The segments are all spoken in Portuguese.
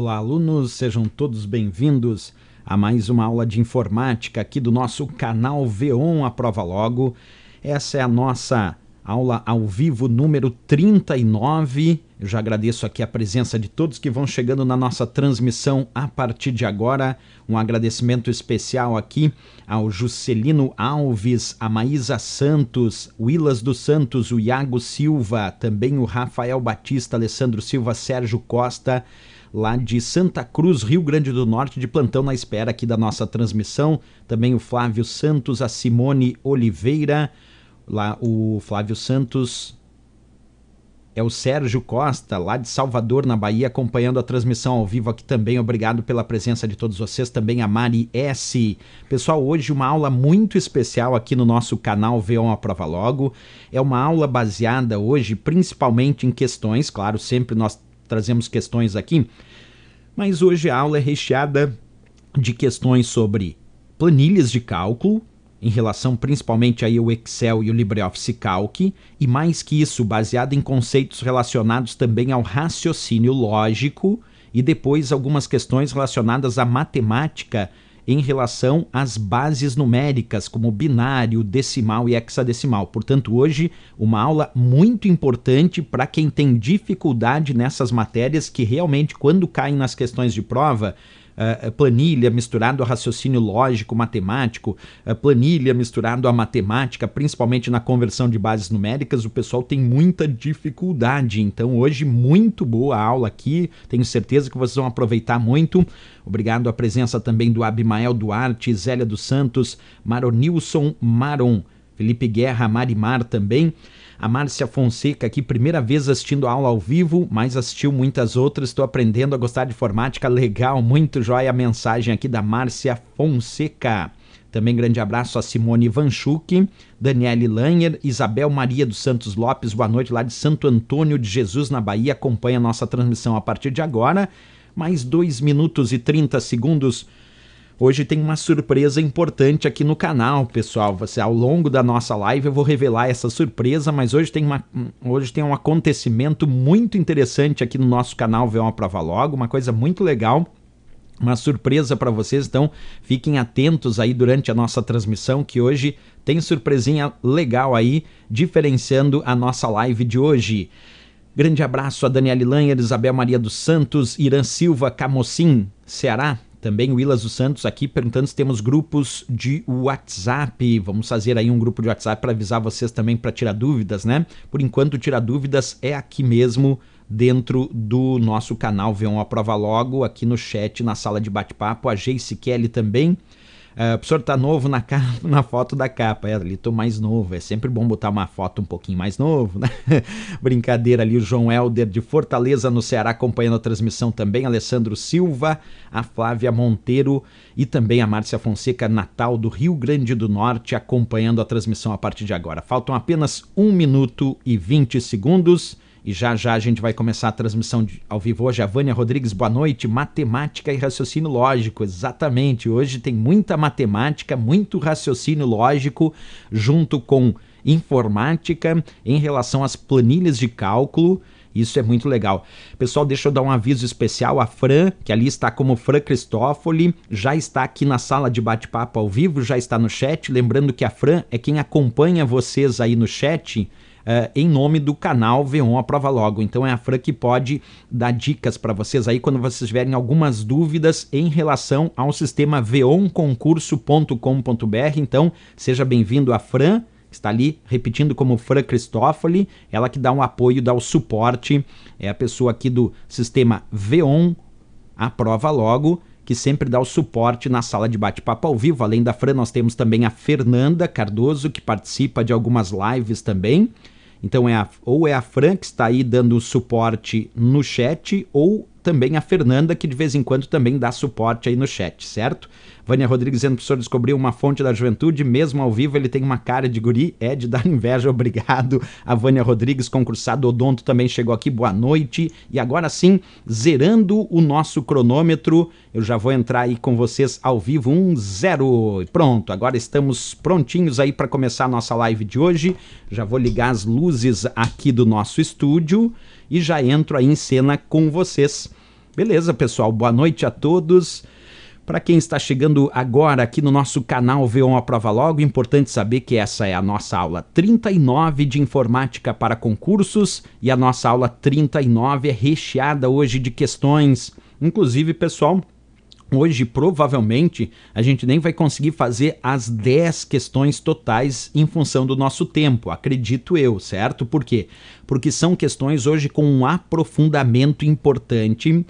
Olá, alunos, sejam todos bem-vindos a mais uma aula de informática aqui do nosso canal V1 Aprova Logo. Essa é a nossa aula ao vivo número 39. Eu já agradeço aqui a presença de todos que vão chegando na nossa transmissão a partir de agora. Um agradecimento especial aqui ao Juscelino Alves, a Maísa Santos, Willas dos Santos, o Iago Silva, também o Rafael Batista, Alessandro Silva, Sérgio Costa, lá de Santa Cruz, Rio Grande do Norte, de plantão na espera aqui da nossa transmissão. Também o Flávio Santos, a Simone Oliveira, lá o Flávio Santos. É o Sérgio Costa, lá de Salvador, na Bahia, acompanhando a transmissão ao vivo aqui também. Obrigado pela presença de todos vocês. Também a Mari S. Pessoal, hoje uma aula muito especial aqui no nosso canal V1 A Prova Logo. É uma aula baseada hoje principalmente em questões, claro, sempre nós trazemos questões aqui, mas hoje a aula é recheada de questões sobre planilhas de cálculo, em relação principalmente aí ao Excel e o LibreOffice Calc, e mais que isso, baseado em conceitos relacionados também ao raciocínio lógico e depois algumas questões relacionadas à matemática em relação às bases numéricas, como binário, decimal e hexadecimal. Portanto, hoje, uma aula muito importante para quem tem dificuldade nessas matérias que realmente, quando caem nas questões de prova, ah, ah, planilha misturado a raciocínio lógico, matemático, ah, planilha misturado a matemática, principalmente na conversão de bases numéricas, o pessoal tem muita dificuldade. Então, hoje, muito boa aula aqui, tenho certeza que vocês vão aproveitar muito. Obrigado à presença também do Abimael Duarte, Zélia dos Santos, Maronilson Maron, Felipe Guerra, Marimar também. A Márcia Fonseca aqui, primeira vez assistindo a aula ao vivo, mas assistiu muitas outras. Estou aprendendo a gostar de informática. Legal, muito jóia a mensagem aqui da Márcia Fonseca. Também grande abraço a Simone Vanchuk, Daniele Langer, Isabel Maria dos Santos Lopes, boa noite lá de Santo Antônio de Jesus, na Bahia. Acompanha nossa transmissão a partir de agora. Mais 2 minutos e 30 segundos Hoje tem uma surpresa importante aqui no canal, pessoal. Você, ao longo da nossa live eu vou revelar essa surpresa, mas hoje tem, uma, hoje tem um acontecimento muito interessante aqui no nosso canal Vê uma Prova Logo, uma coisa muito legal uma surpresa para vocês, então fiquem atentos aí durante a nossa transmissão que hoje tem surpresinha legal aí, diferenciando a nossa live de hoje. Grande abraço a Daniela Lanha, Isabel Maria dos Santos, Irã Silva, Camocim, Ceará, também o Ilas dos Santos aqui perguntando se temos grupos de WhatsApp. Vamos fazer aí um grupo de WhatsApp para avisar vocês também para tirar dúvidas, né? Por enquanto, tirar dúvidas é aqui mesmo dentro do nosso canal V1 Aprova Logo, aqui no chat, na sala de bate-papo. A Jace Kelly também Uh, o professor tá novo na, capa, na foto da capa. É, ali tô mais novo. É sempre bom botar uma foto um pouquinho mais novo, né? Brincadeira ali, o João Helder de Fortaleza, no Ceará, acompanhando a transmissão também. Alessandro Silva, a Flávia Monteiro e também a Márcia Fonseca, Natal do Rio Grande do Norte, acompanhando a transmissão a partir de agora. Faltam apenas 1 minuto e 20 segundos. E já já a gente vai começar a transmissão de, ao vivo hoje. A Vânia Rodrigues, boa noite. Matemática e raciocínio lógico, exatamente. Hoje tem muita matemática, muito raciocínio lógico, junto com informática em relação às planilhas de cálculo. Isso é muito legal. Pessoal, deixa eu dar um aviso especial. A Fran, que ali está como Fran Cristófoli, já está aqui na sala de bate-papo ao vivo, já está no chat. Lembrando que a Fran é quem acompanha vocês aí no chat eh, em nome do canal V1 Aprova Logo. Então é a Fran que pode dar dicas para vocês aí quando vocês tiverem algumas dúvidas em relação ao sistema veonconcurso.com.br. Então seja bem-vindo a Fran está ali repetindo como Fran Cristófoli, ela que dá um apoio, dá o suporte, é a pessoa aqui do sistema VEON, aprova logo, que sempre dá o suporte na sala de bate-papo ao vivo. Além da Fran, nós temos também a Fernanda Cardoso, que participa de algumas lives também. Então, é a, ou é a Fran que está aí dando suporte no chat, ou também a Fernanda, que de vez em quando também dá suporte aí no chat, certo? Vânia Rodrigues dizendo, professor, descobriu uma fonte da juventude, mesmo ao vivo ele tem uma cara de guri, é de dar inveja, obrigado. A Vânia Rodrigues, concursado Odonto, também chegou aqui, boa noite. E agora sim, zerando o nosso cronômetro, eu já vou entrar aí com vocês ao vivo, um zero. Pronto, agora estamos prontinhos aí para começar a nossa live de hoje. Já vou ligar as luzes aqui do nosso estúdio e já entro aí em cena com vocês. Beleza, pessoal? Boa noite a todos. Para quem está chegando agora aqui no nosso canal V1 A Prova Logo, importante saber que essa é a nossa aula 39 de informática para concursos e a nossa aula 39 é recheada hoje de questões. Inclusive, pessoal, hoje provavelmente a gente nem vai conseguir fazer as 10 questões totais em função do nosso tempo, acredito eu, certo? Por quê? porque são questões hoje com um aprofundamento importante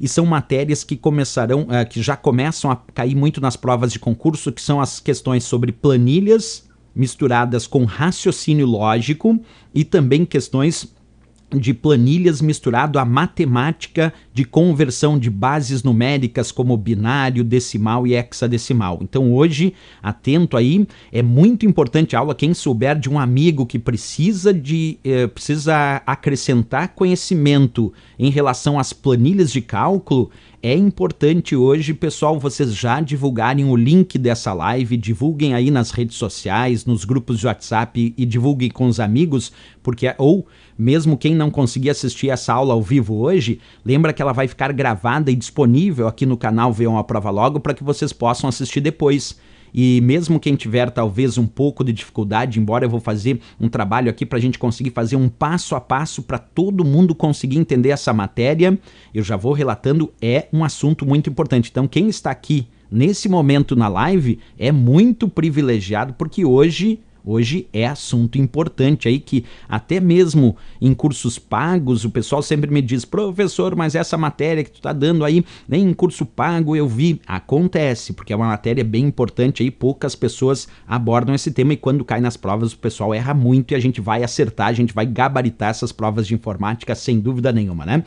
e são matérias que começarão, uh, que já começam a cair muito nas provas de concurso, que são as questões sobre planilhas misturadas com raciocínio lógico e também questões de planilhas misturado à matemática de conversão de bases numéricas como binário, decimal e hexadecimal. Então hoje, atento aí, é muito importante a aula quem souber de um amigo que precisa de eh, precisa acrescentar conhecimento em relação às planilhas de cálculo, é importante hoje, pessoal, vocês já divulgarem o link dessa live, divulguem aí nas redes sociais, nos grupos de WhatsApp e divulguem com os amigos, porque é, ou mesmo quem não conseguir assistir essa aula ao vivo hoje, lembra que ela vai ficar gravada e disponível aqui no canal Vê a Prova Logo para que vocês possam assistir depois. E mesmo quem tiver talvez um pouco de dificuldade, embora eu vou fazer um trabalho aqui para a gente conseguir fazer um passo a passo para todo mundo conseguir entender essa matéria, eu já vou relatando, é um assunto muito importante. Então, quem está aqui nesse momento na live é muito privilegiado porque hoje Hoje é assunto importante aí que até mesmo em cursos pagos o pessoal sempre me diz: "Professor, mas essa matéria que tu tá dando aí, nem em curso pago eu vi". Acontece, porque é uma matéria bem importante aí, poucas pessoas abordam esse tema e quando cai nas provas o pessoal erra muito e a gente vai acertar, a gente vai gabaritar essas provas de informática sem dúvida nenhuma, né?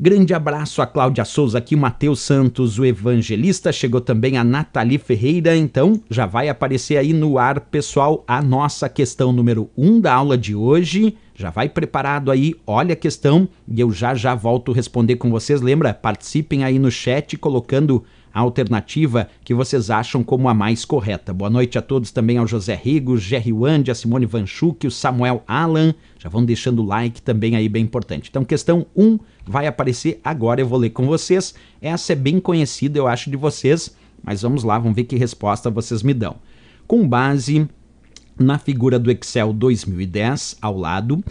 Grande abraço a Cláudia Souza aqui, Matheus Santos, o evangelista. Chegou também a Nathalie Ferreira, então já vai aparecer aí no ar, pessoal, a nossa questão número 1 um da aula de hoje. Já vai preparado aí, olha a questão e eu já já volto responder com vocês. Lembra? Participem aí no chat colocando alternativa que vocês acham como a mais correta. Boa noite a todos também ao José Rigo, Jerry Wand, a Simone Vanchuk, o Samuel Alan. Já vão deixando o like também aí, bem importante. Então, questão 1 um vai aparecer agora, eu vou ler com vocês. Essa é bem conhecida, eu acho, de vocês, mas vamos lá, vamos ver que resposta vocês me dão. Com base na figura do Excel 2010 ao lado,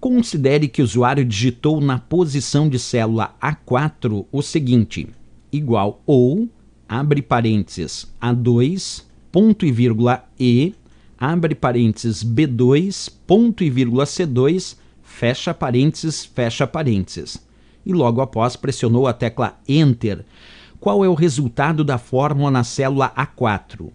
considere que o usuário digitou na posição de célula A4 o seguinte: igual ou, abre parênteses, A2, ponto e vírgula E, abre parênteses, B2, ponto e vírgula C2, fecha parênteses, fecha parênteses. E logo após pressionou a tecla Enter. Qual é o resultado da fórmula na célula A4?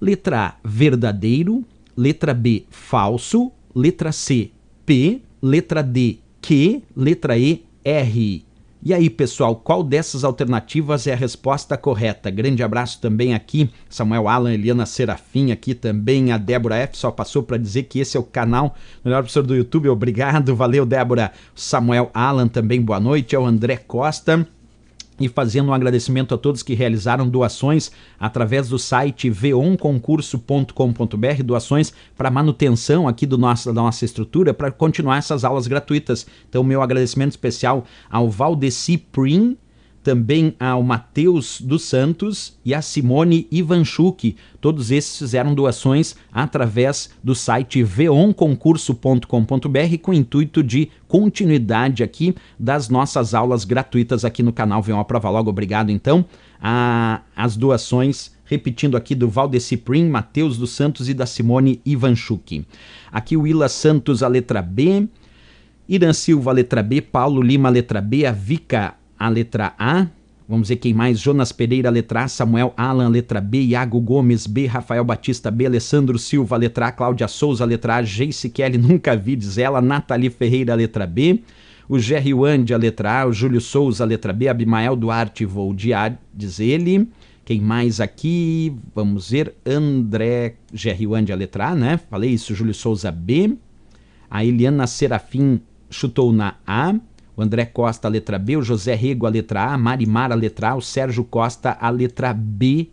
Letra A, verdadeiro. Letra B, falso. Letra C, P. Letra D, Q. Letra E, R. E aí, pessoal, qual dessas alternativas é a resposta correta? Grande abraço também aqui, Samuel Alan, Eliana Serafim aqui também, a Débora F só passou para dizer que esse é o canal Melhor Professor do YouTube. Obrigado, valeu, Débora. Samuel Alan também, boa noite, é o André Costa e fazendo um agradecimento a todos que realizaram doações através do site veonconcurso.com.br, doações para manutenção aqui do nosso, da nossa estrutura, para continuar essas aulas gratuitas. Então, meu agradecimento especial ao Valdeci Prim, também ao Matheus dos Santos e a Simone Ivanchuk. Todos esses fizeram doações através do site veonconcurso.com.br com o intuito de continuidade aqui das nossas aulas gratuitas aqui no canal Veon Aprova Logo. Obrigado, então, às doações repetindo aqui do Valdeci Prim, Matheus dos Santos e da Simone Ivanchuk. Aqui o Ila Santos, a letra B, Irã Silva, a letra B, Paulo Lima, a letra B, a Vika a letra A. Vamos ver quem mais: Jonas Pereira, letra A, Samuel Alan, letra B, Iago Gomes, B, Rafael Batista, B, Alessandro Silva, letra A, Cláudia Souza, letra A, Jace Kelly, nunca vi, diz ela, Nathalie Ferreira, letra B, o Jerry Wandia, letra A, o Júlio Souza, letra B, Abimael Duarte A, diz ele. Quem mais aqui? Vamos ver, André Jerry Wandia, letra A, né? Falei isso, Júlio Souza, B. A Eliana Serafim chutou na A o André Costa a letra B, o José Rego a letra A, a Marimar a letra A, o Sérgio Costa a letra B.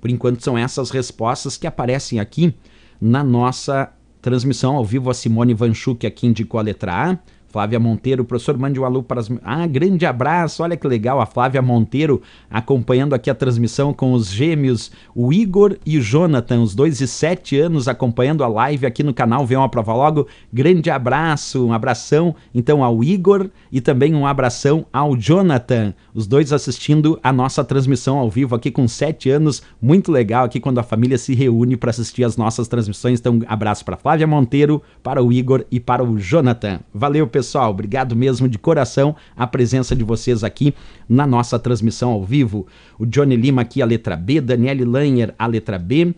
Por enquanto são essas respostas que aparecem aqui na nossa transmissão ao vivo. A Simone Vanchuk aqui indicou a letra A, Flávia Monteiro, professor, mande um alô para as. Ah, grande abraço, olha que legal, a Flávia Monteiro acompanhando aqui a transmissão com os gêmeos, o Igor e o Jonathan, os dois de sete anos, acompanhando a live aqui no canal Vem uma Prova Logo. Grande abraço, um abração então ao Igor e também um abração ao Jonathan, os dois assistindo a nossa transmissão ao vivo aqui com sete anos, muito legal aqui quando a família se reúne para assistir as nossas transmissões. Então, um abraço para Flávia Monteiro, para o Igor e para o Jonathan. Valeu, pessoal pessoal. Obrigado mesmo de coração a presença de vocês aqui na nossa transmissão ao vivo. O Johnny Lima aqui, a letra B, Daniele Langer a letra B.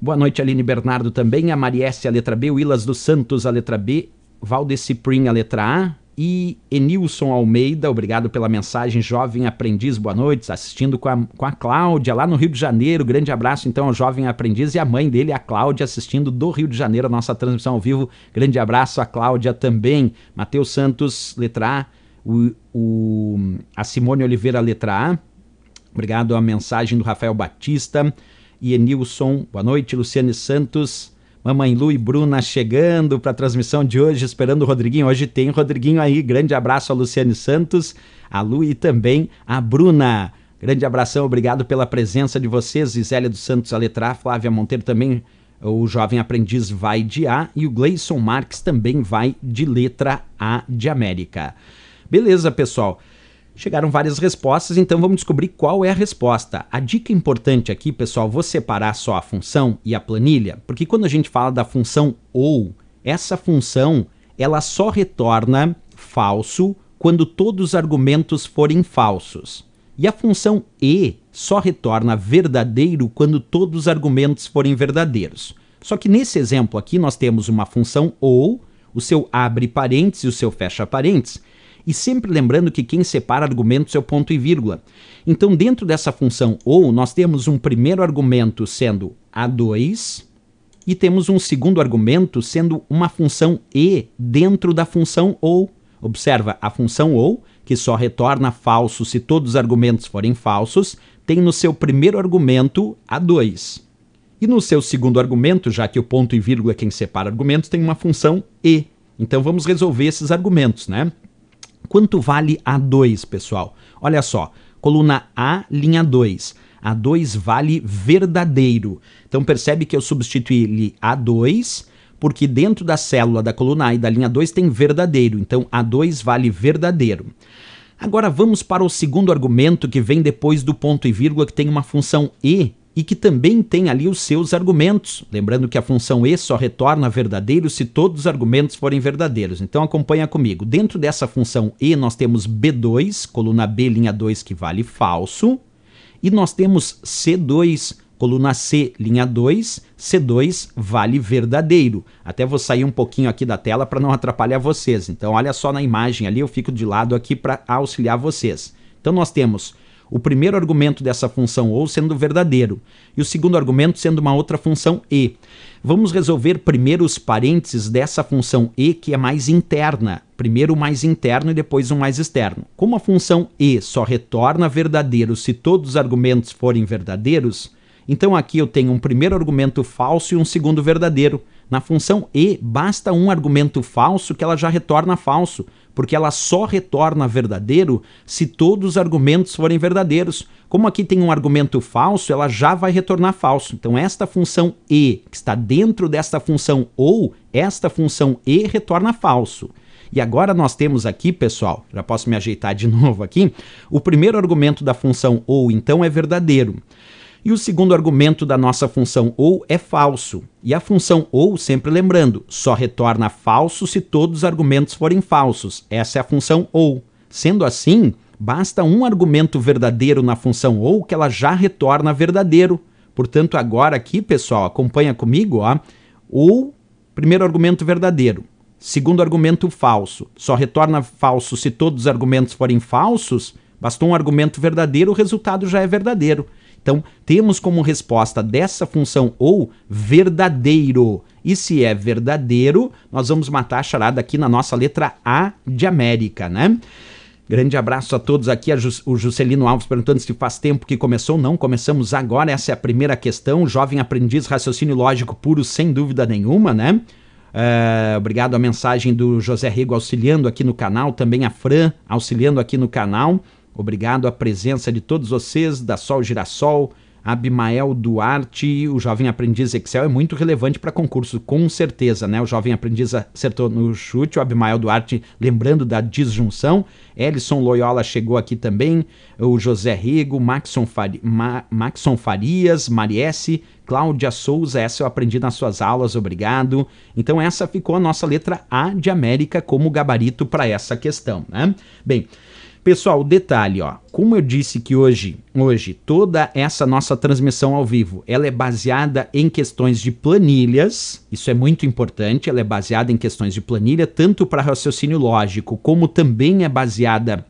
Boa noite, Aline Bernardo também, a Marieste a letra B, o Ilas dos Santos, a letra B, Valdeci Prim, a letra A, e Enilson Almeida, obrigado pela mensagem, jovem aprendiz, boa noite, assistindo com a, com a Cláudia lá no Rio de Janeiro, grande abraço então ao jovem aprendiz e a mãe dele, a Cláudia, assistindo do Rio de Janeiro a nossa transmissão ao vivo, grande abraço a Cláudia também, Matheus Santos, letra A, o, o, a Simone Oliveira, letra A, obrigado a mensagem do Rafael Batista, e Enilson, boa noite, Luciane Santos, Mamãe Lu e Bruna chegando para a transmissão de hoje, esperando o Rodriguinho. Hoje tem o Rodriguinho aí. Grande abraço a Luciane Santos, a Lu e também a Bruna. Grande abração, obrigado pela presença de vocês. Isélia dos Santos a a, Flávia Monteiro também. O jovem aprendiz vai de A e o Gleison Marques também vai de letra A de América. Beleza, pessoal. Chegaram várias respostas, então vamos descobrir qual é a resposta. A dica importante aqui, pessoal, vou separar só a função e a planilha, porque quando a gente fala da função ou, essa função ela só retorna falso quando todos os argumentos forem falsos. E a função e só retorna verdadeiro quando todos os argumentos forem verdadeiros. Só que nesse exemplo aqui nós temos uma função ou, o seu abre parênteses e o seu fecha parênteses, e sempre lembrando que quem separa argumentos é o ponto e vírgula. Então, dentro dessa função ou, nós temos um primeiro argumento sendo a2 e temos um segundo argumento sendo uma função e dentro da função ou. Observa, a função ou, que só retorna falso se todos os argumentos forem falsos, tem no seu primeiro argumento a2. E no seu segundo argumento, já que o ponto e vírgula é quem separa argumentos, tem uma função e. Então vamos resolver esses argumentos, né? quanto vale A2, pessoal? Olha só, coluna A, linha 2. A2 vale verdadeiro. Então percebe que eu substituí A2 porque dentro da célula da coluna A e da linha 2 tem verdadeiro, então A2 vale verdadeiro. Agora vamos para o segundo argumento que vem depois do ponto e vírgula que tem uma função E e que também tem ali os seus argumentos. Lembrando que a função E só retorna verdadeiro se todos os argumentos forem verdadeiros. Então acompanha comigo. Dentro dessa função E nós temos B2, coluna B, linha 2, que vale falso. E nós temos C2, coluna C, linha 2, C2 vale verdadeiro. Até vou sair um pouquinho aqui da tela para não atrapalhar vocês. Então olha só na imagem ali, eu fico de lado aqui para auxiliar vocês. Então nós temos o primeiro argumento dessa função ou sendo verdadeiro, e o segundo argumento sendo uma outra função e. Vamos resolver primeiro os parênteses dessa função e que é mais interna. Primeiro o mais interno e depois o mais externo. Como a função e só retorna verdadeiro se todos os argumentos forem verdadeiros, então aqui eu tenho um primeiro argumento falso e um segundo verdadeiro. Na função e, basta um argumento falso que ela já retorna falso porque ela só retorna verdadeiro se todos os argumentos forem verdadeiros. Como aqui tem um argumento falso, ela já vai retornar falso. Então, esta função e, que está dentro desta função ou, esta função e retorna falso. E agora nós temos aqui, pessoal, já posso me ajeitar de novo aqui, o primeiro argumento da função ou então é verdadeiro. E o segundo argumento da nossa função ou é falso. E a função ou, sempre lembrando, só retorna falso se todos os argumentos forem falsos. Essa é a função ou. Sendo assim, basta um argumento verdadeiro na função ou que ela já retorna verdadeiro. Portanto, agora aqui, pessoal, acompanha comigo, ó. Ou, primeiro argumento verdadeiro. Segundo argumento falso. Só retorna falso se todos os argumentos forem falsos. Bastou um argumento verdadeiro, o resultado já é verdadeiro. Então, temos como resposta dessa função ou verdadeiro. E se é verdadeiro, nós vamos matar a charada aqui na nossa letra A de América, né? Grande abraço a todos aqui. A Jus, o Juscelino Alves perguntando se faz tempo que começou. Não, começamos agora. Essa é a primeira questão. Jovem aprendiz, raciocínio lógico puro, sem dúvida nenhuma, né? Uh, obrigado a mensagem do José Rego auxiliando aqui no canal, também a Fran auxiliando aqui no canal. Obrigado à presença de todos vocês, da Sol Girassol, Abimael Duarte, o Jovem Aprendiz Excel é muito relevante para concurso, com certeza, né? O Jovem Aprendiz acertou no chute, o Abimael Duarte lembrando da disjunção, Ellison Loyola chegou aqui também, o José Rigo, Maxon, Fari, Ma, Maxon Farias, Mariesse, Cláudia Souza, essa eu aprendi nas suas aulas, obrigado. Então essa ficou a nossa letra A de América como gabarito para essa questão, né? Bem, Pessoal, detalhe, ó. Como eu disse que hoje, hoje toda essa nossa transmissão ao vivo, ela é baseada em questões de planilhas. Isso é muito importante, ela é baseada em questões de planilha tanto para raciocínio lógico, como também é baseada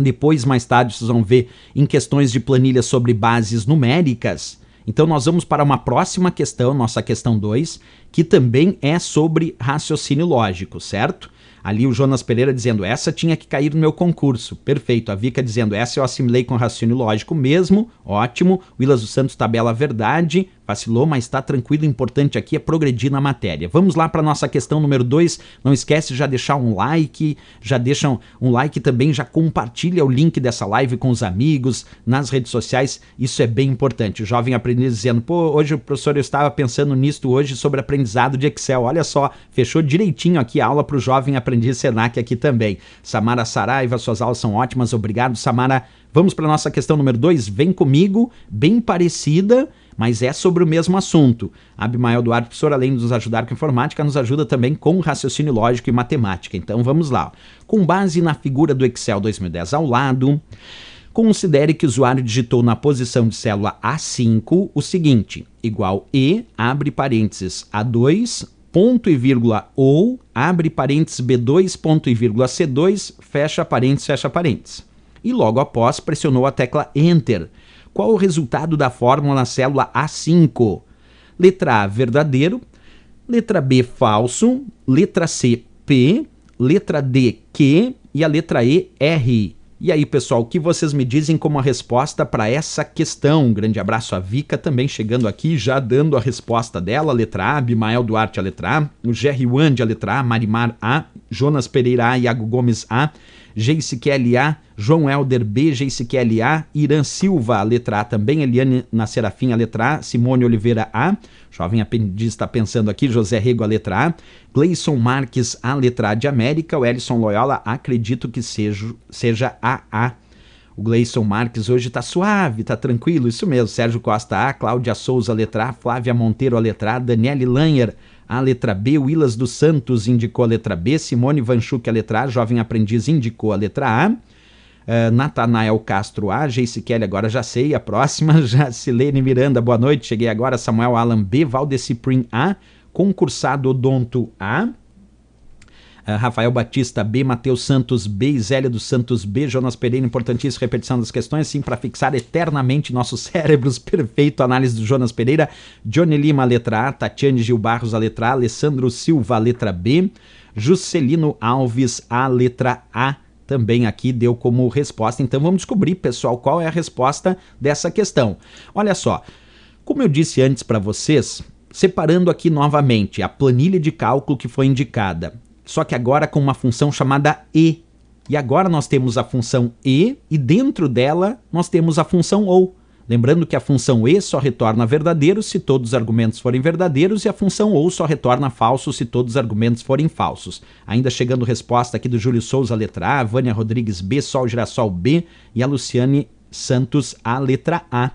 depois mais tarde vocês vão ver em questões de planilha sobre bases numéricas. Então nós vamos para uma próxima questão, nossa questão 2, que também é sobre raciocínio lógico, certo? Ali o Jonas Pereira dizendo: essa tinha que cair no meu concurso. Perfeito. A Vika dizendo: essa eu assimilei com raciocínio lógico mesmo. Ótimo. Willas dos Santos tabela verdade. Vacilou, mas está tranquilo. O importante aqui é progredir na matéria. Vamos lá para nossa questão número 2. Não esquece já deixar um like, já deixa um like também, já compartilha o link dessa live com os amigos nas redes sociais. Isso é bem importante. O jovem aprendiz dizendo: "Pô, hoje o professor eu estava pensando nisto hoje sobre aprendizado de Excel. Olha só, fechou direitinho aqui a aula para o jovem aprendiz Senac aqui também. Samara Saraiva, suas aulas são ótimas. Obrigado, Samara. Vamos para nossa questão número 2. Vem comigo, bem parecida mas é sobre o mesmo assunto. Abimael Duarte, professor, além de nos ajudar com informática, nos ajuda também com raciocínio lógico e matemática. Então vamos lá. Com base na figura do Excel 2010 ao lado, considere que o usuário digitou na posição de célula A5 o seguinte: igual E, abre parênteses A2, ponto e vírgula ou, abre parênteses B2, ponto e vírgula C2, fecha parênteses, fecha parênteses. E logo após pressionou a tecla Enter qual o resultado da fórmula na célula A5? Letra A, verdadeiro. Letra B, falso. Letra C, P. Letra D, Q. E a letra E, R. E aí, pessoal, o que vocês me dizem como a resposta para essa questão? Um grande abraço a Vika também chegando aqui, já dando a resposta dela, letra A, Bimael Duarte, a letra A, o Jerry Wand, a letra A, Marimar A, Jonas Pereira A, Iago Gomes A, Geice Kelly A, João Helder B, Geice Kelly A, Irã Silva, a letra A também, Eliane Nacerafim, a letra A, Simone Oliveira A, jovem está pensando aqui, José Rego, a letra A, Gleison Marques, a letra A de América. O Ellison Loyola, acredito que seja, seja a, O Gleison Marques hoje tá suave, tá tranquilo, isso mesmo. Sérgio Costa A, Cláudia Souza, letra A, Flávia Monteiro, a letra A, Daniele Langer a letra B, Willas dos Santos indicou a letra B, Simone Vanchuk, a letra A, Jovem Aprendiz indicou a letra A. Uh, Natanael Castro A, Jace Kelly, agora já sei, a próxima, Jacilene Miranda, boa noite, cheguei agora, Samuel Alan B, Valdeci Prim A, concursado Odonto A, eh, Rafael Batista B, Matheus Santos B, Zélia dos Santos B, Jonas Pereira, importantíssima repetição das questões, sim, para fixar eternamente nossos cérebros, perfeito, análise do Jonas Pereira, Johnny Lima, letra A, Tatiane Gil Barros, a letra A, Alessandro Silva, letra B, Juscelino Alves, a letra A, também aqui deu como resposta, então vamos descobrir, pessoal, qual é a resposta dessa questão. Olha só, como eu disse antes para vocês, Separando aqui novamente a planilha de cálculo que foi indicada, só que agora com uma função chamada e. E agora nós temos a função e e dentro dela nós temos a função ou. Lembrando que a função e só retorna verdadeiro se todos os argumentos forem verdadeiros e a função ou só retorna falso se todos os argumentos forem falsos. Ainda chegando resposta aqui do Júlio Souza, letra A, Vânia Rodrigues B, Sol Girassol B e a Luciane Santos, a letra A.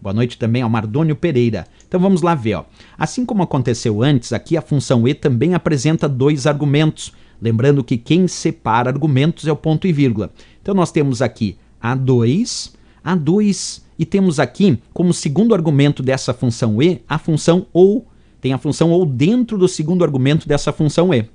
Boa noite também ao Mardônio Pereira. Então vamos lá ver. Ó. Assim como aconteceu antes, aqui a função e também apresenta dois argumentos. Lembrando que quem separa argumentos é o ponto e vírgula. Então nós temos aqui a2, a2 e temos aqui como segundo argumento dessa função e a função ou. Tem a função ou dentro do segundo argumento dessa função e.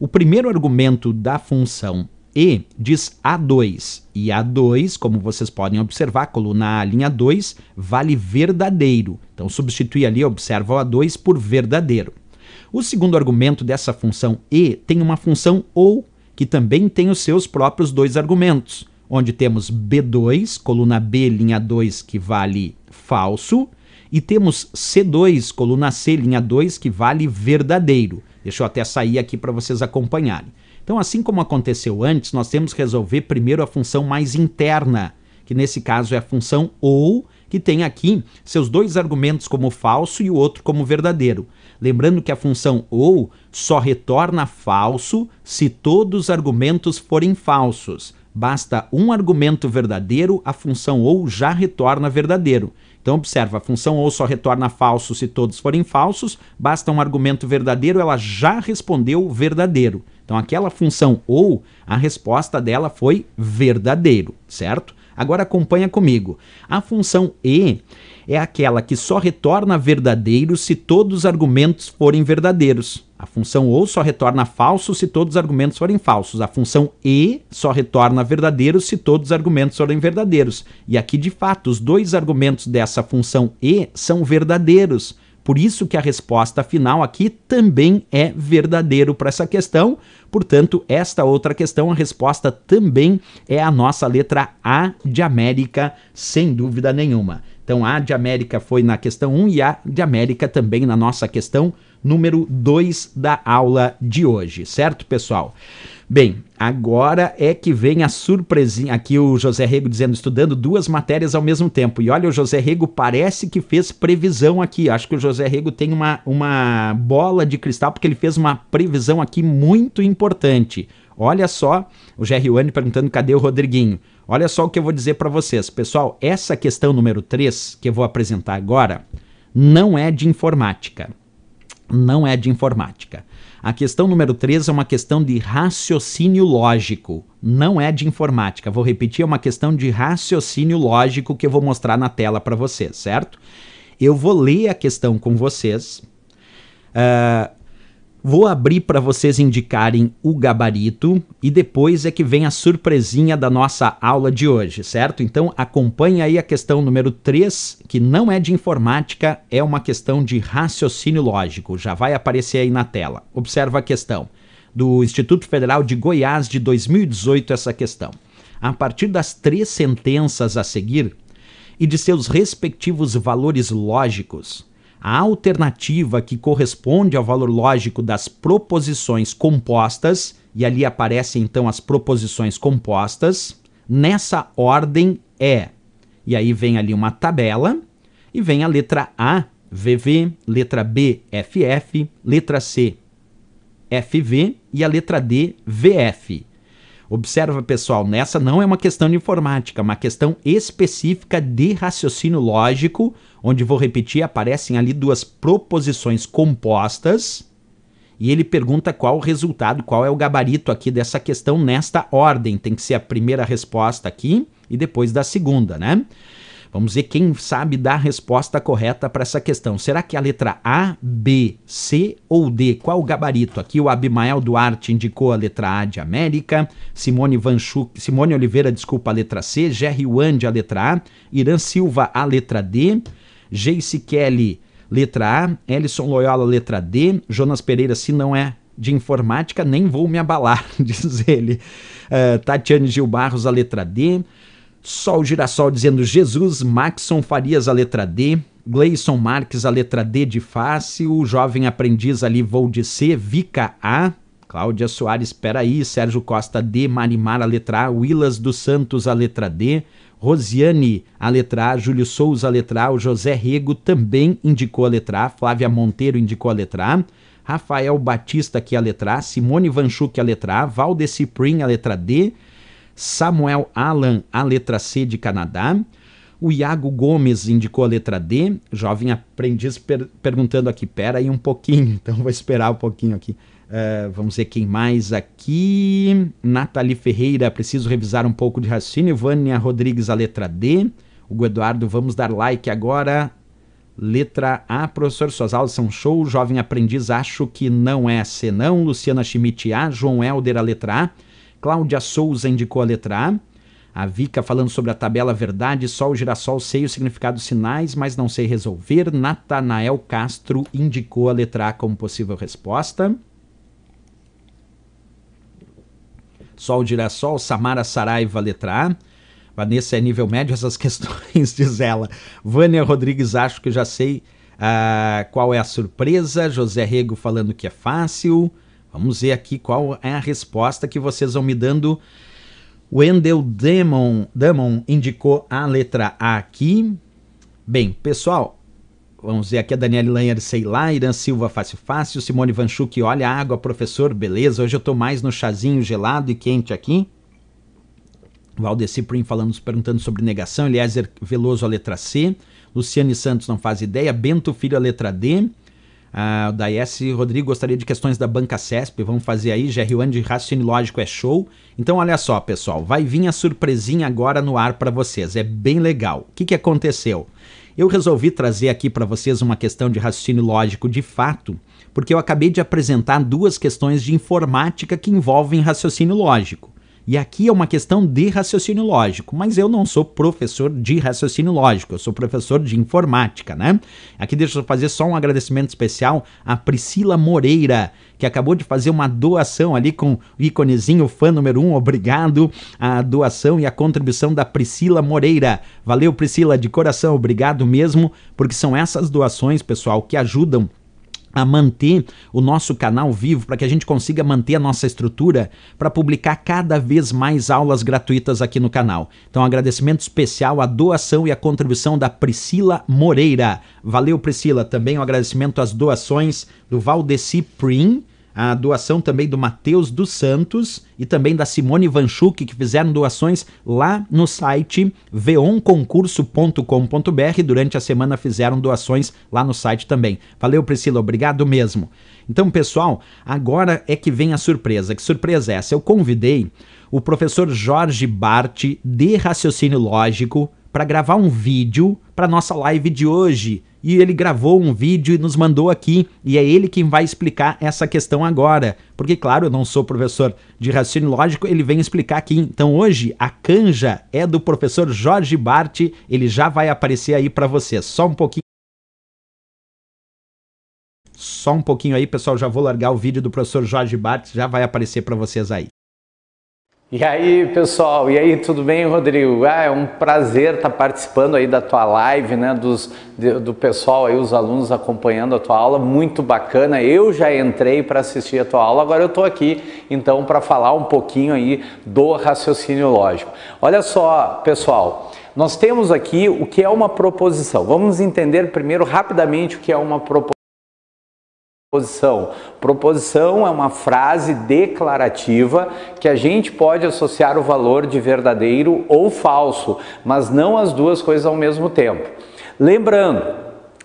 O primeiro argumento da função e diz A2. E A2, como vocês podem observar, a coluna A, linha 2, vale verdadeiro. Então substitui ali, observa o A2 por verdadeiro. O segundo argumento dessa função E tem uma função OU, que também tem os seus próprios dois argumentos, onde temos B2, coluna B, linha 2, que vale falso, e temos C2, coluna C, linha 2, que vale verdadeiro. Deixa eu até sair aqui para vocês acompanharem. Então, assim como aconteceu antes, nós temos que resolver primeiro a função mais interna, que nesse caso é a função ou, que tem aqui seus dois argumentos como falso e o outro como verdadeiro. Lembrando que a função ou só retorna falso se todos os argumentos forem falsos. Basta um argumento verdadeiro, a função ou já retorna verdadeiro. Então, observa, a função ou só retorna falso se todos forem falsos, basta um argumento verdadeiro, ela já respondeu verdadeiro. Então, aquela função ou, a resposta dela foi verdadeiro, certo? Agora acompanha comigo. A função e, é aquela que só retorna verdadeiro se todos os argumentos forem verdadeiros. A função ou só retorna falso se todos os argumentos forem falsos. A função e só retorna verdadeiro se todos os argumentos forem verdadeiros. E aqui, de fato, os dois argumentos dessa função e são verdadeiros. Por isso que a resposta final aqui também é verdadeiro para essa questão. Portanto, esta outra questão, a resposta também é a nossa letra A de América, sem dúvida nenhuma. Então a de América foi na questão 1 e a de América também na nossa questão número 2 da aula de hoje, certo, pessoal? Bem, agora é que vem a surpresinha. Aqui o José Rego dizendo, estudando duas matérias ao mesmo tempo. E olha, o José Rego parece que fez previsão aqui. Acho que o José Rego tem uma, uma bola de cristal, porque ele fez uma previsão aqui muito importante. Olha só, o One perguntando cadê o Rodriguinho. Olha só o que eu vou dizer para vocês, pessoal. Essa questão número 3 que eu vou apresentar agora não é de informática. Não é de informática. A questão número 3 é uma questão de raciocínio lógico, não é de informática. Vou repetir, é uma questão de raciocínio lógico que eu vou mostrar na tela para vocês, certo? Eu vou ler a questão com vocês. Uh, Vou abrir para vocês indicarem o gabarito e depois é que vem a surpresinha da nossa aula de hoje, certo? Então acompanha aí a questão número 3, que não é de informática, é uma questão de raciocínio lógico. Já vai aparecer aí na tela. Observa a questão do Instituto Federal de Goiás de 2018 essa questão. A partir das três sentenças a seguir e de seus respectivos valores lógicos, a alternativa que corresponde ao valor lógico das proposições compostas, e ali aparecem então as proposições compostas, nessa ordem é. E aí vem ali uma tabela e vem a letra A, VV, letra B, FF, letra C, FV e a letra D, VF. Observa, pessoal, nessa não é uma questão de informática, é uma questão específica de raciocínio lógico, onde vou repetir, aparecem ali duas proposições compostas. E ele pergunta qual o resultado, qual é o gabarito aqui dessa questão nesta ordem. Tem que ser a primeira resposta aqui e depois da segunda, né? Vamos ver quem sabe dar a resposta correta para essa questão. Será que a letra A, B, C ou D? Qual o gabarito? Aqui o Abimael Duarte indicou a letra A de América, Simone, Vanchuk, Simone Oliveira, desculpa, a letra C, Jerry Wand, a letra A, Irã Silva, a letra D, Jace Kelly, letra A, Ellison Loyola, letra D, Jonas Pereira, se não é de informática, nem vou me abalar, diz ele. Uh, Tatiane Gil Barros, a letra D. Sol Girassol dizendo Jesus, Maxon Farias a letra D, Gleison Marques a letra D de face, o jovem aprendiz ali vou de C, Vica A, Cláudia Soares aí, Sérgio Costa D, Marimar a letra A, Willas dos Santos a letra D, Rosiane a letra A, Júlio Souza a letra A, o José Rego também indicou a letra A, Flávia Monteiro indicou a letra A, Rafael Batista aqui a letra A, Simone Vanchuk a letra A, Valdeci Prim a letra D, Samuel Allan, a letra C de Canadá. O Iago Gomes indicou a letra D. Jovem aprendiz per perguntando aqui, pera aí um pouquinho, então vou esperar um pouquinho aqui. Uh, vamos ver quem mais aqui. Nathalie Ferreira, preciso revisar um pouco de raciocínio. Vânia Rodrigues, a letra D. O Eduardo, vamos dar like agora. Letra A, professor, suas aulas são show. Jovem aprendiz, acho que não é senão. Luciana Schmidt, A. João Helder, a letra A. Cláudia Souza indicou a letra A. A Vika falando sobre a tabela Verdade, Sol, Girassol, sei o significado sinais, mas não sei resolver. Natanael Castro indicou a letra A como possível resposta. Sol, Girassol, Samara Saraiva, letra A. Vanessa é nível médio essas questões, diz ela. Vânia Rodrigues, acho que já sei uh, qual é a surpresa. José Rego falando que é fácil. Vamos ver aqui qual é a resposta que vocês vão me dando. Wendell Damon, Damon indicou a letra A aqui. Bem, pessoal, vamos ver aqui a Daniela Lanher, sei lá, Irã Silva, fácil, fácil, Simone Vanchuk, olha a água, professor, beleza, hoje eu tô mais no chazinho gelado e quente aqui. Valdeci Prim falando, perguntando sobre negação, Eliezer Veloso, a letra C, Luciane Santos não faz ideia, Bento Filho, a letra D, ah, o Rodrigo gostaria de questões da banca CESP, vamos fazer aí, GR1 de raciocínio lógico é show. Então olha só, pessoal, vai vir a surpresinha agora no ar para vocês, é bem legal. O que, que aconteceu? Eu resolvi trazer aqui para vocês uma questão de raciocínio lógico de fato, porque eu acabei de apresentar duas questões de informática que envolvem raciocínio lógico. E aqui é uma questão de raciocínio lógico, mas eu não sou professor de raciocínio lógico, eu sou professor de informática, né? Aqui deixa eu fazer só um agradecimento especial à Priscila Moreira, que acabou de fazer uma doação ali com o íconezinho fã número 1. Um. Obrigado a doação e a contribuição da Priscila Moreira. Valeu, Priscila, de coração, obrigado mesmo, porque são essas doações, pessoal, que ajudam a manter o nosso canal vivo, para que a gente consiga manter a nossa estrutura para publicar cada vez mais aulas gratuitas aqui no canal. Então, um agradecimento especial à doação e à contribuição da Priscila Moreira. Valeu, Priscila. Também um agradecimento às doações do Valdeci Prim a doação também do Matheus dos Santos e também da Simone Vanchuk, que fizeram doações lá no site veonconcurso.com.br. Durante a semana fizeram doações lá no site também. Valeu, Priscila, obrigado mesmo. Então, pessoal, agora é que vem a surpresa. Que surpresa é essa? Eu convidei o professor Jorge Bart de Raciocínio Lógico para gravar um vídeo para nossa live de hoje e ele gravou um vídeo e nos mandou aqui, e é ele quem vai explicar essa questão agora. Porque, claro, eu não sou professor de raciocínio lógico, ele vem explicar aqui. Então, hoje, a canja é do professor Jorge Bart, ele já vai aparecer aí para você. Só um pouquinho. Só um pouquinho aí, pessoal, já vou largar o vídeo do professor Jorge Bart, já vai aparecer para vocês aí. E aí, pessoal, e aí, tudo bem, Rodrigo? Ah, é um prazer estar tá participando aí da tua live, né, dos, de, do pessoal aí, os alunos acompanhando a tua aula, muito bacana. Eu já entrei para assistir a tua aula, agora eu estou aqui, então, para falar um pouquinho aí do raciocínio lógico. Olha só, pessoal, nós temos aqui o que é uma proposição. Vamos entender primeiro rapidamente o que é uma proposição. Proposição. Proposição é uma frase declarativa que a gente pode associar o valor de verdadeiro ou falso, mas não as duas coisas ao mesmo tempo. Lembrando,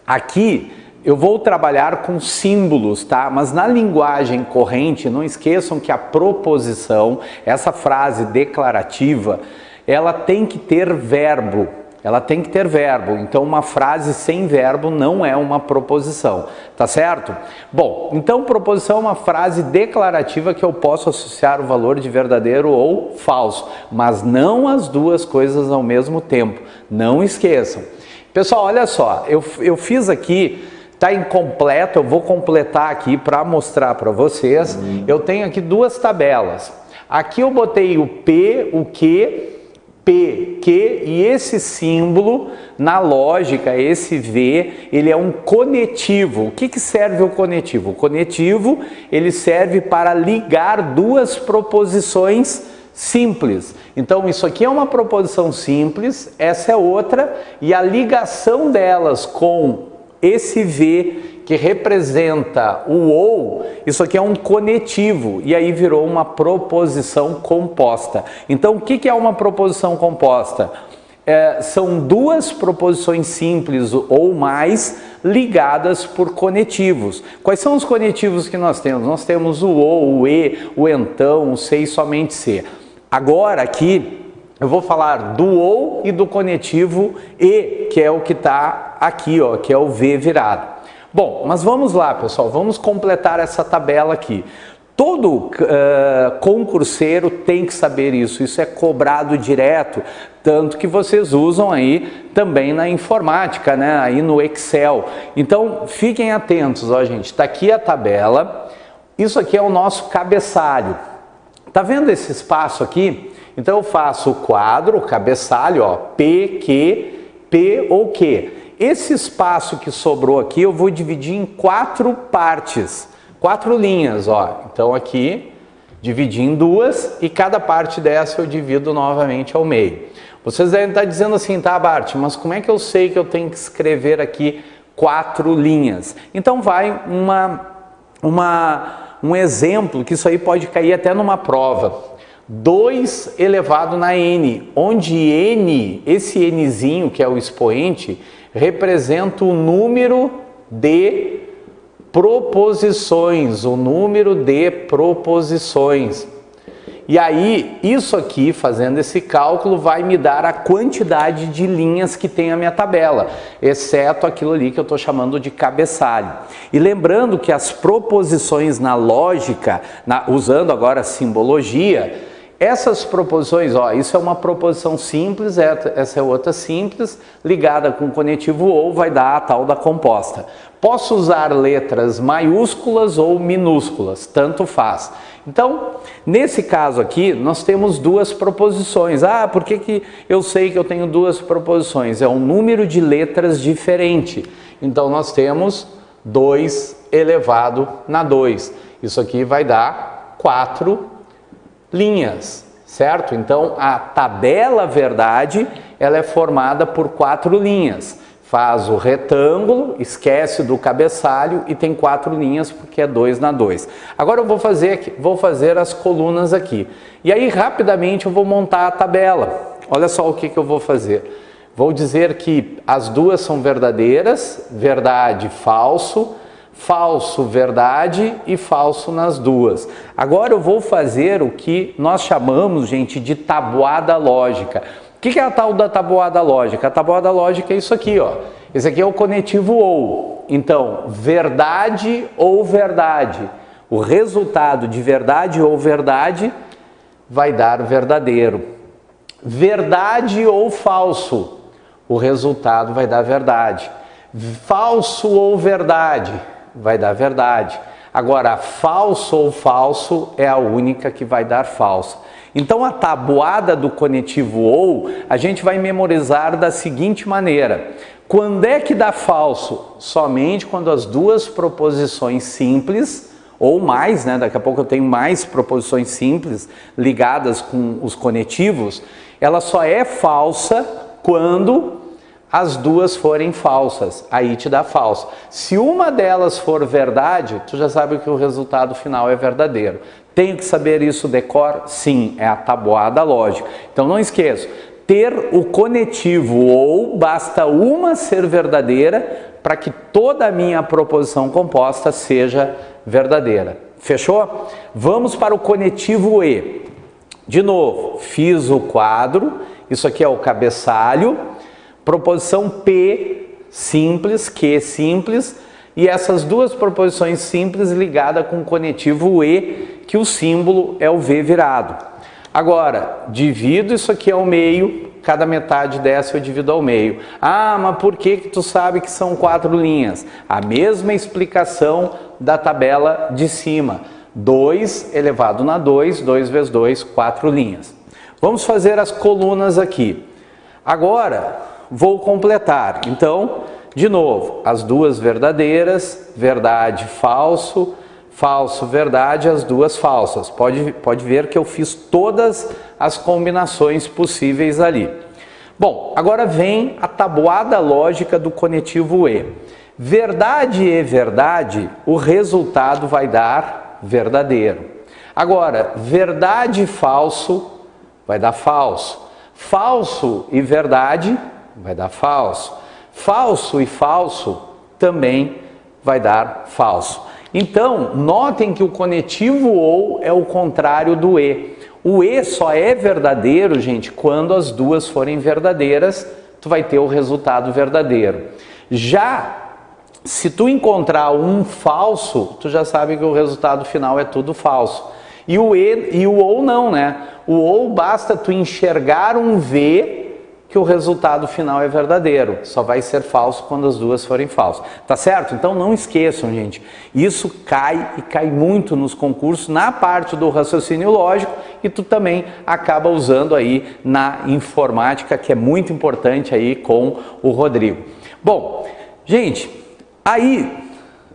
aqui eu vou trabalhar com símbolos, tá? Mas na linguagem corrente, não esqueçam que a proposição, essa frase declarativa, ela tem que ter verbo, ela tem que ter verbo. Então, uma frase sem verbo não é uma proposição, tá certo? Bom, então proposição é uma frase declarativa que eu posso associar o valor de verdadeiro ou falso, mas não as duas coisas ao mesmo tempo. Não esqueçam. Pessoal, olha só, eu, eu fiz aqui tá incompleto, eu vou completar aqui para mostrar para vocês. Uhum. Eu tenho aqui duas tabelas. Aqui eu botei o P, o Q P, Q e esse símbolo, na lógica, esse V, ele é um conetivo. O que, que serve o conetivo? O conetivo ele serve para ligar duas proposições simples. Então, isso aqui é uma proposição simples, essa é outra, e a ligação delas com esse V que representa o ou, isso aqui é um conetivo e aí virou uma proposição composta. Então, o que é uma proposição composta? É, são duas proposições simples ou mais ligadas por conetivos. Quais são os conetivos que nós temos? Nós temos o ou, o e, o então, o se e somente se. Agora aqui eu vou falar do ou e do conetivo e, que é o que está aqui, ó, que é o v virado. Bom, mas vamos lá, pessoal, vamos completar essa tabela aqui. Todo uh, concurseiro tem que saber isso, isso é cobrado direto, tanto que vocês usam aí também na informática, né? aí no Excel. Então, fiquem atentos, ó gente, está aqui a tabela, isso aqui é o nosso cabeçalho. Tá vendo esse espaço aqui? Então, eu faço o quadro, o cabeçalho, ó, P, Q, P ou Q. Esse espaço que sobrou aqui eu vou dividir em quatro partes, quatro linhas, ó. Então aqui dividi em duas e cada parte dessa eu divido novamente ao meio. Vocês devem estar dizendo assim, tá, Bart, mas como é que eu sei que eu tenho que escrever aqui quatro linhas? Então vai uma, uma, um exemplo que isso aí pode cair até numa prova. 2 elevado na n, onde n, esse nzinho que é o expoente, representa o número de proposições, o número de proposições. E aí, isso aqui, fazendo esse cálculo, vai me dar a quantidade de linhas que tem a minha tabela, exceto aquilo ali que eu estou chamando de cabeçalho. E lembrando que as proposições na lógica, na, usando agora a simbologia, essas proposições, ó, isso é uma proposição simples, é, essa é outra simples, ligada com o conectivo ou vai dar a tal da composta. Posso usar letras maiúsculas ou minúsculas, tanto faz. Então, nesse caso aqui, nós temos duas proposições. Ah, por que, que eu sei que eu tenho duas proposições? É um número de letras diferente. Então, nós temos 2 elevado na 2. Isso aqui vai dar 4 linhas, certo? Então a tabela verdade ela é formada por quatro linhas. Faz o retângulo, esquece do cabeçalho e tem quatro linhas porque é dois na dois. Agora eu vou fazer aqui, vou fazer as colunas aqui. E aí rapidamente eu vou montar a tabela. Olha só o que, que eu vou fazer. Vou dizer que as duas são verdadeiras, verdade, falso, falso verdade e falso nas duas. Agora eu vou fazer o que nós chamamos, gente, de tabuada lógica. O que é a tal da tabuada lógica? A tabuada lógica é isso aqui, ó. Esse aqui é o conectivo ou. Então, verdade ou verdade. O resultado de verdade ou verdade vai dar verdadeiro. Verdade ou falso. O resultado vai dar verdade falso ou verdade? vai dar verdade. Agora, falso ou falso é a única que vai dar falso. Então, a tabuada do conectivo ou a gente vai memorizar da seguinte maneira: quando é que dá falso? Somente quando as duas proposições simples ou mais, né? Daqui a pouco eu tenho mais proposições simples ligadas com os conetivos. Ela só é falsa quando as duas forem falsas, aí te dá falso. Se uma delas for verdade, tu já sabe que o resultado final é verdadeiro. Tenho que saber isso decor? Sim, é a tabuada lógica. Então não esqueça, ter o conectivo ou basta uma ser verdadeira para que toda a minha proposição composta seja verdadeira. Fechou? Vamos para o conectivo E. De novo, fiz o quadro, isso aqui é o cabeçalho Proposição P simples, Q simples, e essas duas proposições simples ligada com o conectivo E, que o símbolo é o V virado. Agora, divido isso aqui ao meio, cada metade dessa eu divido ao meio. Ah, mas por que, que tu sabe que são quatro linhas? A mesma explicação da tabela de cima. 2 elevado na 2, 2 vezes 2, 4 linhas. Vamos fazer as colunas aqui. Agora, vou completar. Então, de novo, as duas verdadeiras, verdade, falso, falso, verdade, as duas falsas. Pode, pode ver que eu fiz todas as combinações possíveis ali. Bom, agora vem a tabuada lógica do conectivo E. Verdade e verdade, o resultado vai dar verdadeiro. Agora, verdade e falso vai dar falso. Falso e verdade vai dar falso. Falso e falso também vai dar falso. Então, notem que o conectivo ou é o contrário do e. O e só é verdadeiro, gente, quando as duas forem verdadeiras, tu vai ter o resultado verdadeiro. Já se tu encontrar um falso, tu já sabe que o resultado final é tudo falso. E o e e o ou não, né? O ou basta tu enxergar um v que o resultado final é verdadeiro. Só vai ser falso quando as duas forem falsas. Tá certo? Então não esqueçam, gente. Isso cai e cai muito nos concursos na parte do raciocínio lógico e tu também acaba usando aí na informática, que é muito importante aí com o Rodrigo. Bom, gente, aí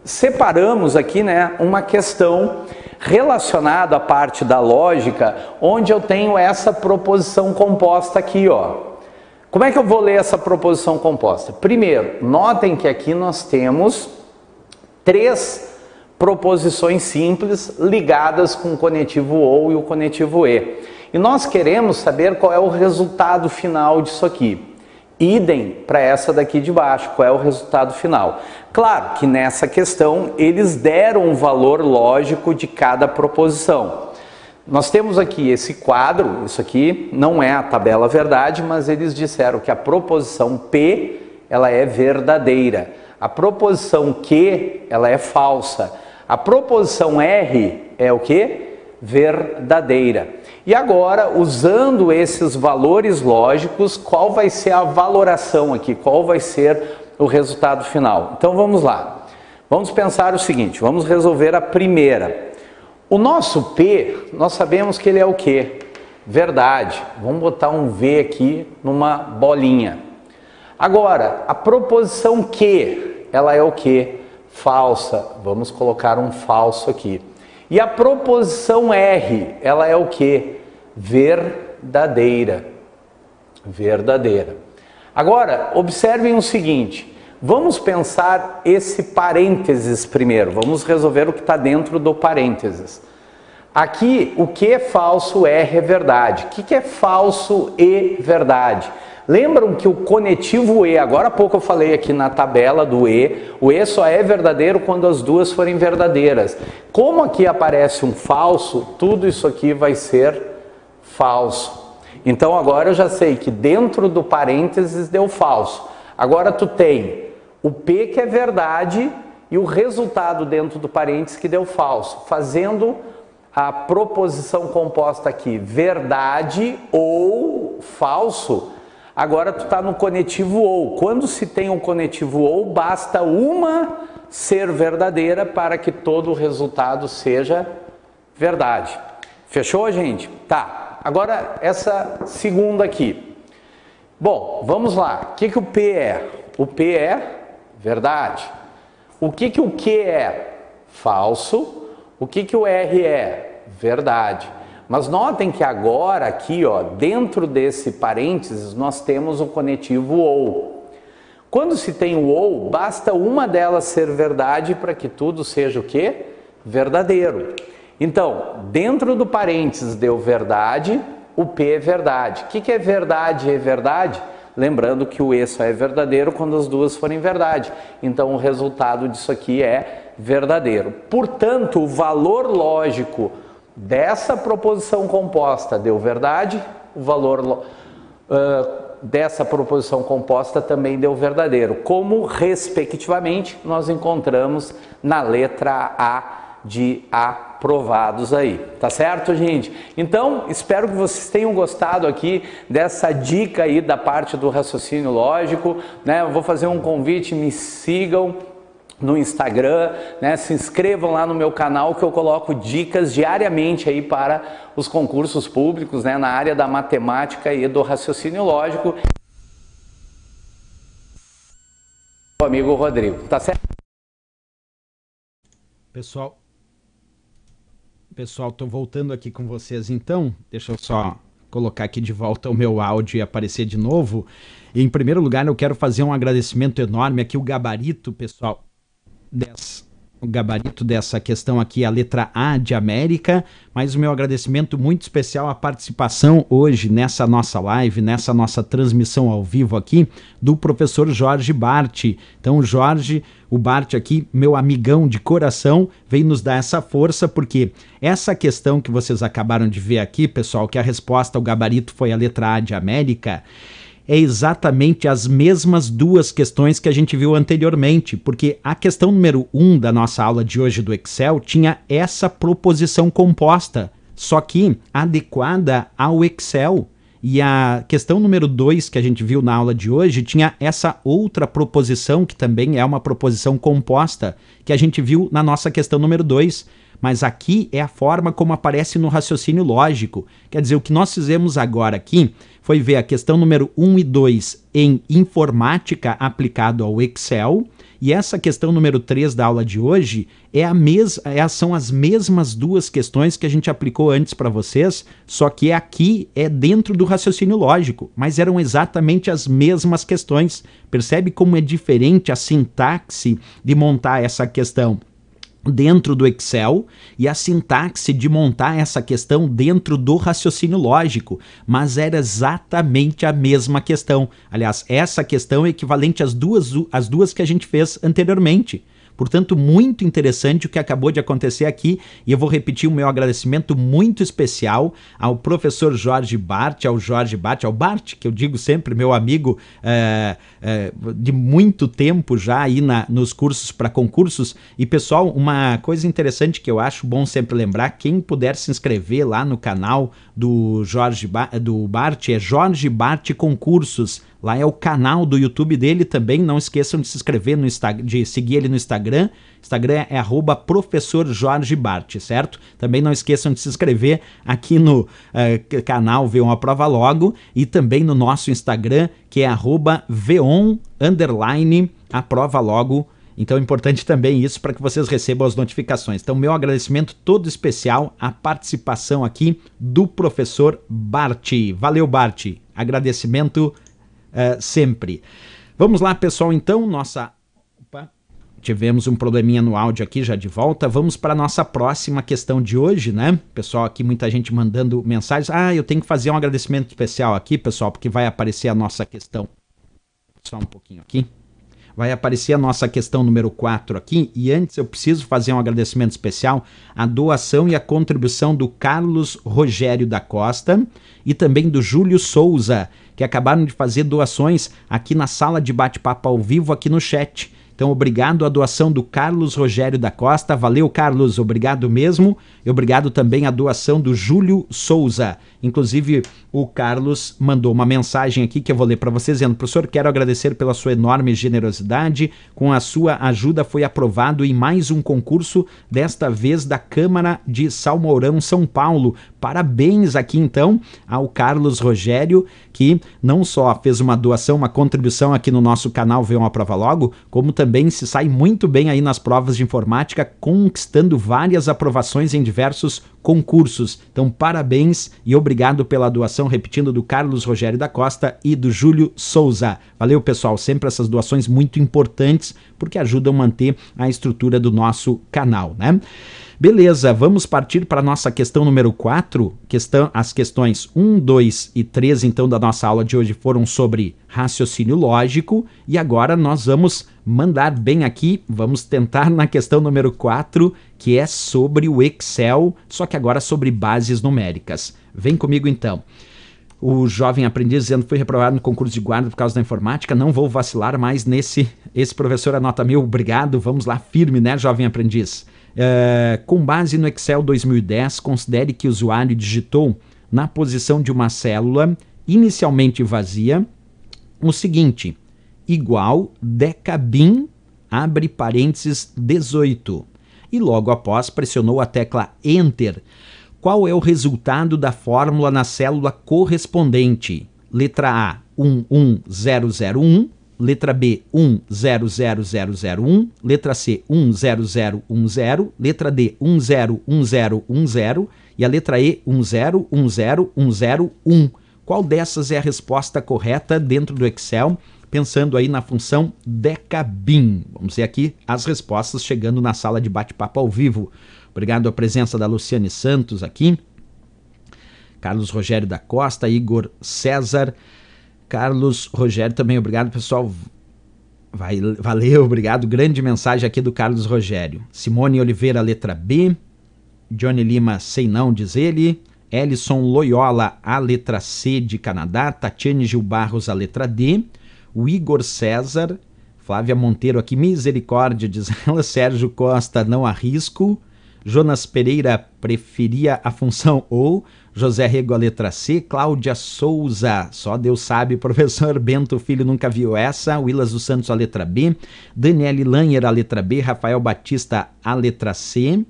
separamos aqui, né, uma questão relacionada à parte da lógica, onde eu tenho essa proposição composta aqui, ó. Como é que eu vou ler essa proposição composta? Primeiro, notem que aqui nós temos três proposições simples ligadas com o conectivo ou e o conectivo e. E nós queremos saber qual é o resultado final disso aqui. Idem para essa daqui de baixo, qual é o resultado final. Claro que nessa questão eles deram um valor lógico de cada proposição. Nós temos aqui esse quadro, isso aqui não é a tabela verdade, mas eles disseram que a proposição P, ela é verdadeira. A proposição Q, ela é falsa. A proposição R é o que? Verdadeira. E agora, usando esses valores lógicos, qual vai ser a valoração aqui? Qual vai ser o resultado final? Então vamos lá. Vamos pensar o seguinte, vamos resolver a primeira. O nosso P, nós sabemos que ele é o quê? Verdade. Vamos botar um V aqui numa bolinha. Agora, a proposição que, ela é o quê? Falsa. Vamos colocar um falso aqui. E a proposição R, ela é o quê? Verdadeira. Verdadeira. Agora, observem o seguinte: Vamos pensar esse parênteses primeiro, vamos resolver o que está dentro do parênteses. Aqui, o que é falso é verdade. O que é falso e verdade? Lembram que o conectivo E, agora há pouco eu falei aqui na tabela do E, o E só é verdadeiro quando as duas forem verdadeiras. Como aqui aparece um falso, tudo isso aqui vai ser falso. Então agora eu já sei que dentro do parênteses deu falso. Agora tu tem o P que é verdade e o resultado dentro do parênteses que deu falso, fazendo a proposição composta aqui, verdade ou falso. Agora tu está no conectivo ou. Quando se tem um conectivo ou, basta uma ser verdadeira para que todo o resultado seja verdade. Fechou, gente? Tá. Agora essa segunda aqui. Bom, vamos lá. O que, que o P é? O P é verdade. O que, que o Q é? Falso. O que, que o R é? Verdade. Mas notem que agora aqui, ó, dentro desse parênteses, nós temos o conectivo OU. Quando se tem o OU, basta uma delas ser verdade para que tudo seja o quê? Verdadeiro. Então, dentro do parênteses deu verdade, o P é verdade. O que, que é verdade e é verdade? Lembrando que o E só é verdadeiro quando as duas forem verdade. Então o resultado disso aqui é verdadeiro. Portanto, o valor lógico dessa proposição composta deu verdade, o valor uh, dessa proposição composta também deu verdadeiro, como respectivamente nós encontramos na letra A de aprovados aí, tá certo, gente? Então, espero que vocês tenham gostado aqui dessa dica aí da parte do raciocínio lógico, né? Eu vou fazer um convite, me sigam, no Instagram, né? Se inscrevam lá no meu canal que eu coloco dicas diariamente aí para os concursos públicos, né? Na área da matemática e do raciocínio lógico. O amigo Rodrigo, tá certo? Pessoal, Pessoal, estou voltando aqui com vocês então. Deixa eu só colocar aqui de volta o meu áudio e aparecer de novo. E, em primeiro lugar, eu quero fazer um agradecimento enorme aqui, o gabarito, pessoal, dessa o gabarito dessa questão aqui, a letra A de América, mas o meu agradecimento muito especial à participação hoje nessa nossa live, nessa nossa transmissão ao vivo aqui, do professor Jorge Bart. Então, Jorge, o Bart aqui, meu amigão de coração, vem nos dar essa força, porque essa questão que vocês acabaram de ver aqui, pessoal, que a resposta ao gabarito foi a letra A de América é exatamente as mesmas duas questões que a gente viu anteriormente, porque a questão número 1 um da nossa aula de hoje do Excel tinha essa proposição composta, só que adequada ao Excel. E a questão número 2 que a gente viu na aula de hoje tinha essa outra proposição, que também é uma proposição composta, que a gente viu na nossa questão número 2. Mas aqui é a forma como aparece no raciocínio lógico. Quer dizer, o que nós fizemos agora aqui foi ver a questão número 1 e 2 em informática aplicado ao Excel. E essa questão número 3 da aula de hoje é a mes é, são as mesmas duas questões que a gente aplicou antes para vocês, só que aqui é dentro do raciocínio lógico, mas eram exatamente as mesmas questões. Percebe como é diferente a sintaxe de montar essa questão? dentro do Excel e a sintaxe de montar essa questão dentro do raciocínio lógico, mas era exatamente a mesma questão. Aliás, essa questão é equivalente às duas, às duas que a gente fez anteriormente. Portanto, muito interessante o que acabou de acontecer aqui e eu vou repetir o meu agradecimento muito especial ao professor Jorge Bart, ao Jorge Bart, ao Bart, que eu digo sempre, meu amigo é, é, de muito tempo já aí na, nos cursos para concursos. E pessoal, uma coisa interessante que eu acho bom sempre lembrar, quem puder se inscrever lá no canal do Jorge ba do Bart é Jorge Bart Concursos Lá é o canal do YouTube dele também. Não esqueçam de se inscrever no Insta de seguir ele no Instagram. Instagram é arroba professor Jorge Bart, certo? Também não esqueçam de se inscrever aqui no uh, canal Veon a Prova Logo e também no nosso Instagram, que é arroba V1 underline a prova logo. Então é importante também isso para que vocês recebam as notificações. Então, meu agradecimento todo especial à participação aqui do professor Bart. Valeu, Bart. Agradecimento uh, sempre. Vamos lá, pessoal, então, nossa. Opa, tivemos um probleminha no áudio aqui, já de volta. Vamos para nossa próxima questão de hoje, né? Pessoal, aqui muita gente mandando mensagens. Ah, eu tenho que fazer um agradecimento especial aqui, pessoal, porque vai aparecer a nossa questão. Só um pouquinho aqui. Vai aparecer a nossa questão número 4 aqui. E antes eu preciso fazer um agradecimento especial à doação e à contribuição do Carlos Rogério da Costa e também do Júlio Souza que acabaram de fazer doações aqui na sala de bate-papo ao vivo, aqui no chat. Então, obrigado à doação do Carlos Rogério da Costa. Valeu, Carlos. Obrigado mesmo. E obrigado também à doação do Júlio Souza. Inclusive, o Carlos mandou uma mensagem aqui que eu vou ler para vocês, dizendo: Professor, quero agradecer pela sua enorme generosidade. Com a sua ajuda, foi aprovado em mais um concurso, desta vez da Câmara de Salmourão, São Paulo, Parabéns aqui então ao Carlos Rogério, que não só fez uma doação, uma contribuição aqui no nosso canal Vê uma Prova Logo, como também se sai muito bem aí nas provas de informática, conquistando várias aprovações em diversos concursos. Então, parabéns e obrigado pela doação, repetindo, do Carlos Rogério da Costa e do Júlio Souza. Valeu, pessoal. Sempre essas doações muito importantes porque ajudam a manter a estrutura do nosso canal, né? Beleza, vamos partir para a nossa questão número 4. Questão, as questões 1, 2 e 3, então, da nossa aula de hoje foram sobre raciocínio lógico. E agora nós vamos mandar bem aqui, vamos tentar na questão número 4, que é sobre o Excel, só que agora sobre bases numéricas. Vem comigo então. O jovem aprendiz dizendo que foi reprovado no concurso de guarda por causa da informática, não vou vacilar mais nesse. Esse professor anota mil, obrigado, vamos lá firme, né, jovem aprendiz? É, com base no Excel 2010, considere que o usuário digitou na posição de uma célula inicialmente vazia o seguinte: igual decabim, abre parênteses 18. E logo após pressionou a tecla Enter. Qual é o resultado da fórmula na célula correspondente? Letra A, 11001, letra B, 100001, letra C, 10010, letra D, 101010. e a letra E, 1010101 qual dessas é a resposta correta dentro do Excel, pensando aí na função DECABIM. Vamos ver aqui as respostas chegando na sala de bate-papo ao vivo. Obrigado à presença da Luciane Santos aqui, Carlos Rogério da Costa, Igor César, Carlos Rogério também, obrigado pessoal. Vai, valeu, obrigado. Grande mensagem aqui do Carlos Rogério. Simone Oliveira, letra B. Johnny Lima, sei não, diz ele. Ellison Loyola, a letra C de Canadá, Tatiane Gil Barros, a letra D, o Igor César, Flávia Monteiro aqui, misericórdia, diz ela, Sérgio Costa, não arrisco, Jonas Pereira preferia a função ou, José Rego, a letra C, Cláudia Souza, só Deus sabe, professor Bento Filho nunca viu essa, Willas dos Santos, a letra B, Daniele Lanher, a letra B, Rafael Batista, a letra C,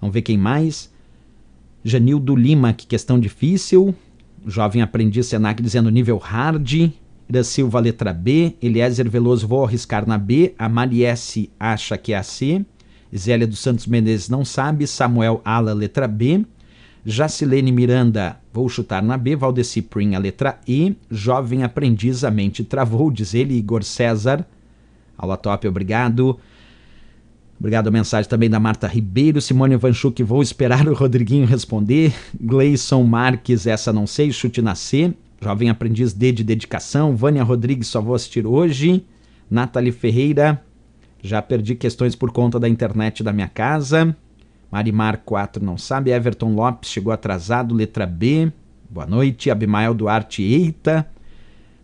vamos ver quem mais, Janildo Lima, que questão difícil. Jovem aprendiz Senac dizendo nível hard. Ira Silva, letra B. Eliezer Veloso, vou arriscar na B. Mariesse acha que é a C. Zélia dos Santos Menezes não sabe. Samuel Ala, letra B. Jacilene Miranda, vou chutar na B. Valdeci Prim, a letra E. Jovem aprendiz, a mente travou, diz ele. Igor César, aula top, obrigado. Obrigado a mensagem também da Marta Ribeiro, Simone Vanchuk, vou esperar o Rodriguinho responder. Gleison Marques, essa não sei, chute nascer. Jovem aprendiz D de dedicação. Vânia Rodrigues, só vou assistir hoje. Nathalie Ferreira, já perdi questões por conta da internet da minha casa. Marimar 4 não sabe. Everton Lopes chegou atrasado, letra B. Boa noite. Abimael Duarte, eita.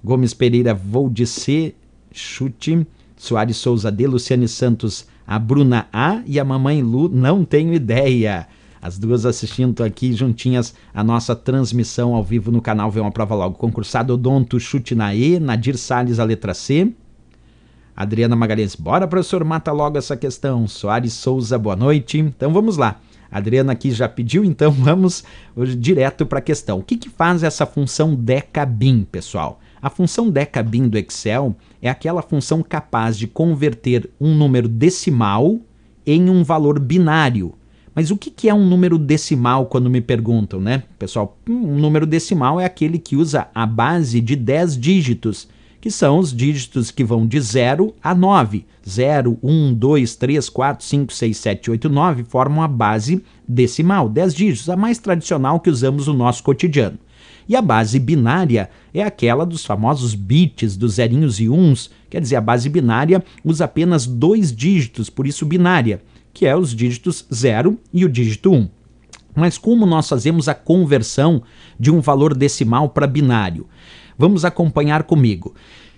Gomes Pereira, vou de C. Chute. Soares Souza D. Luciane Santos, a Bruna A e a mamãe Lu não tenho ideia. As duas assistindo aqui juntinhas a nossa transmissão ao vivo no canal Vê uma Prova Logo. Concursado Odonto Chute na E, Nadir Salles, a letra C. Adriana Magalhães, bora professor, mata logo essa questão. Soares Souza, boa noite. Então vamos lá. A Adriana aqui já pediu, então vamos direto para a questão. O que, que faz essa função DECABIM, pessoal? A função DECABIM do Excel é aquela função capaz de converter um número decimal em um valor binário. Mas o que é um número decimal quando me perguntam, né? Pessoal, hum, um número decimal é aquele que usa a base de 10 dígitos, que são os dígitos que vão de 0 a 9. 0, 1, 2, 3, 4, 5, 6, 7, 8, 9 formam a base decimal, 10 dígitos, a mais tradicional que usamos no nosso cotidiano. E a base binária é aquela dos famosos bits, dos zerinhos e uns, quer dizer, a base binária usa apenas dois dígitos, por isso binária, que é os dígitos 0 e o dígito 1. Um. Mas como nós fazemos a conversão de um valor decimal para binário? Vamos acompanhar comigo.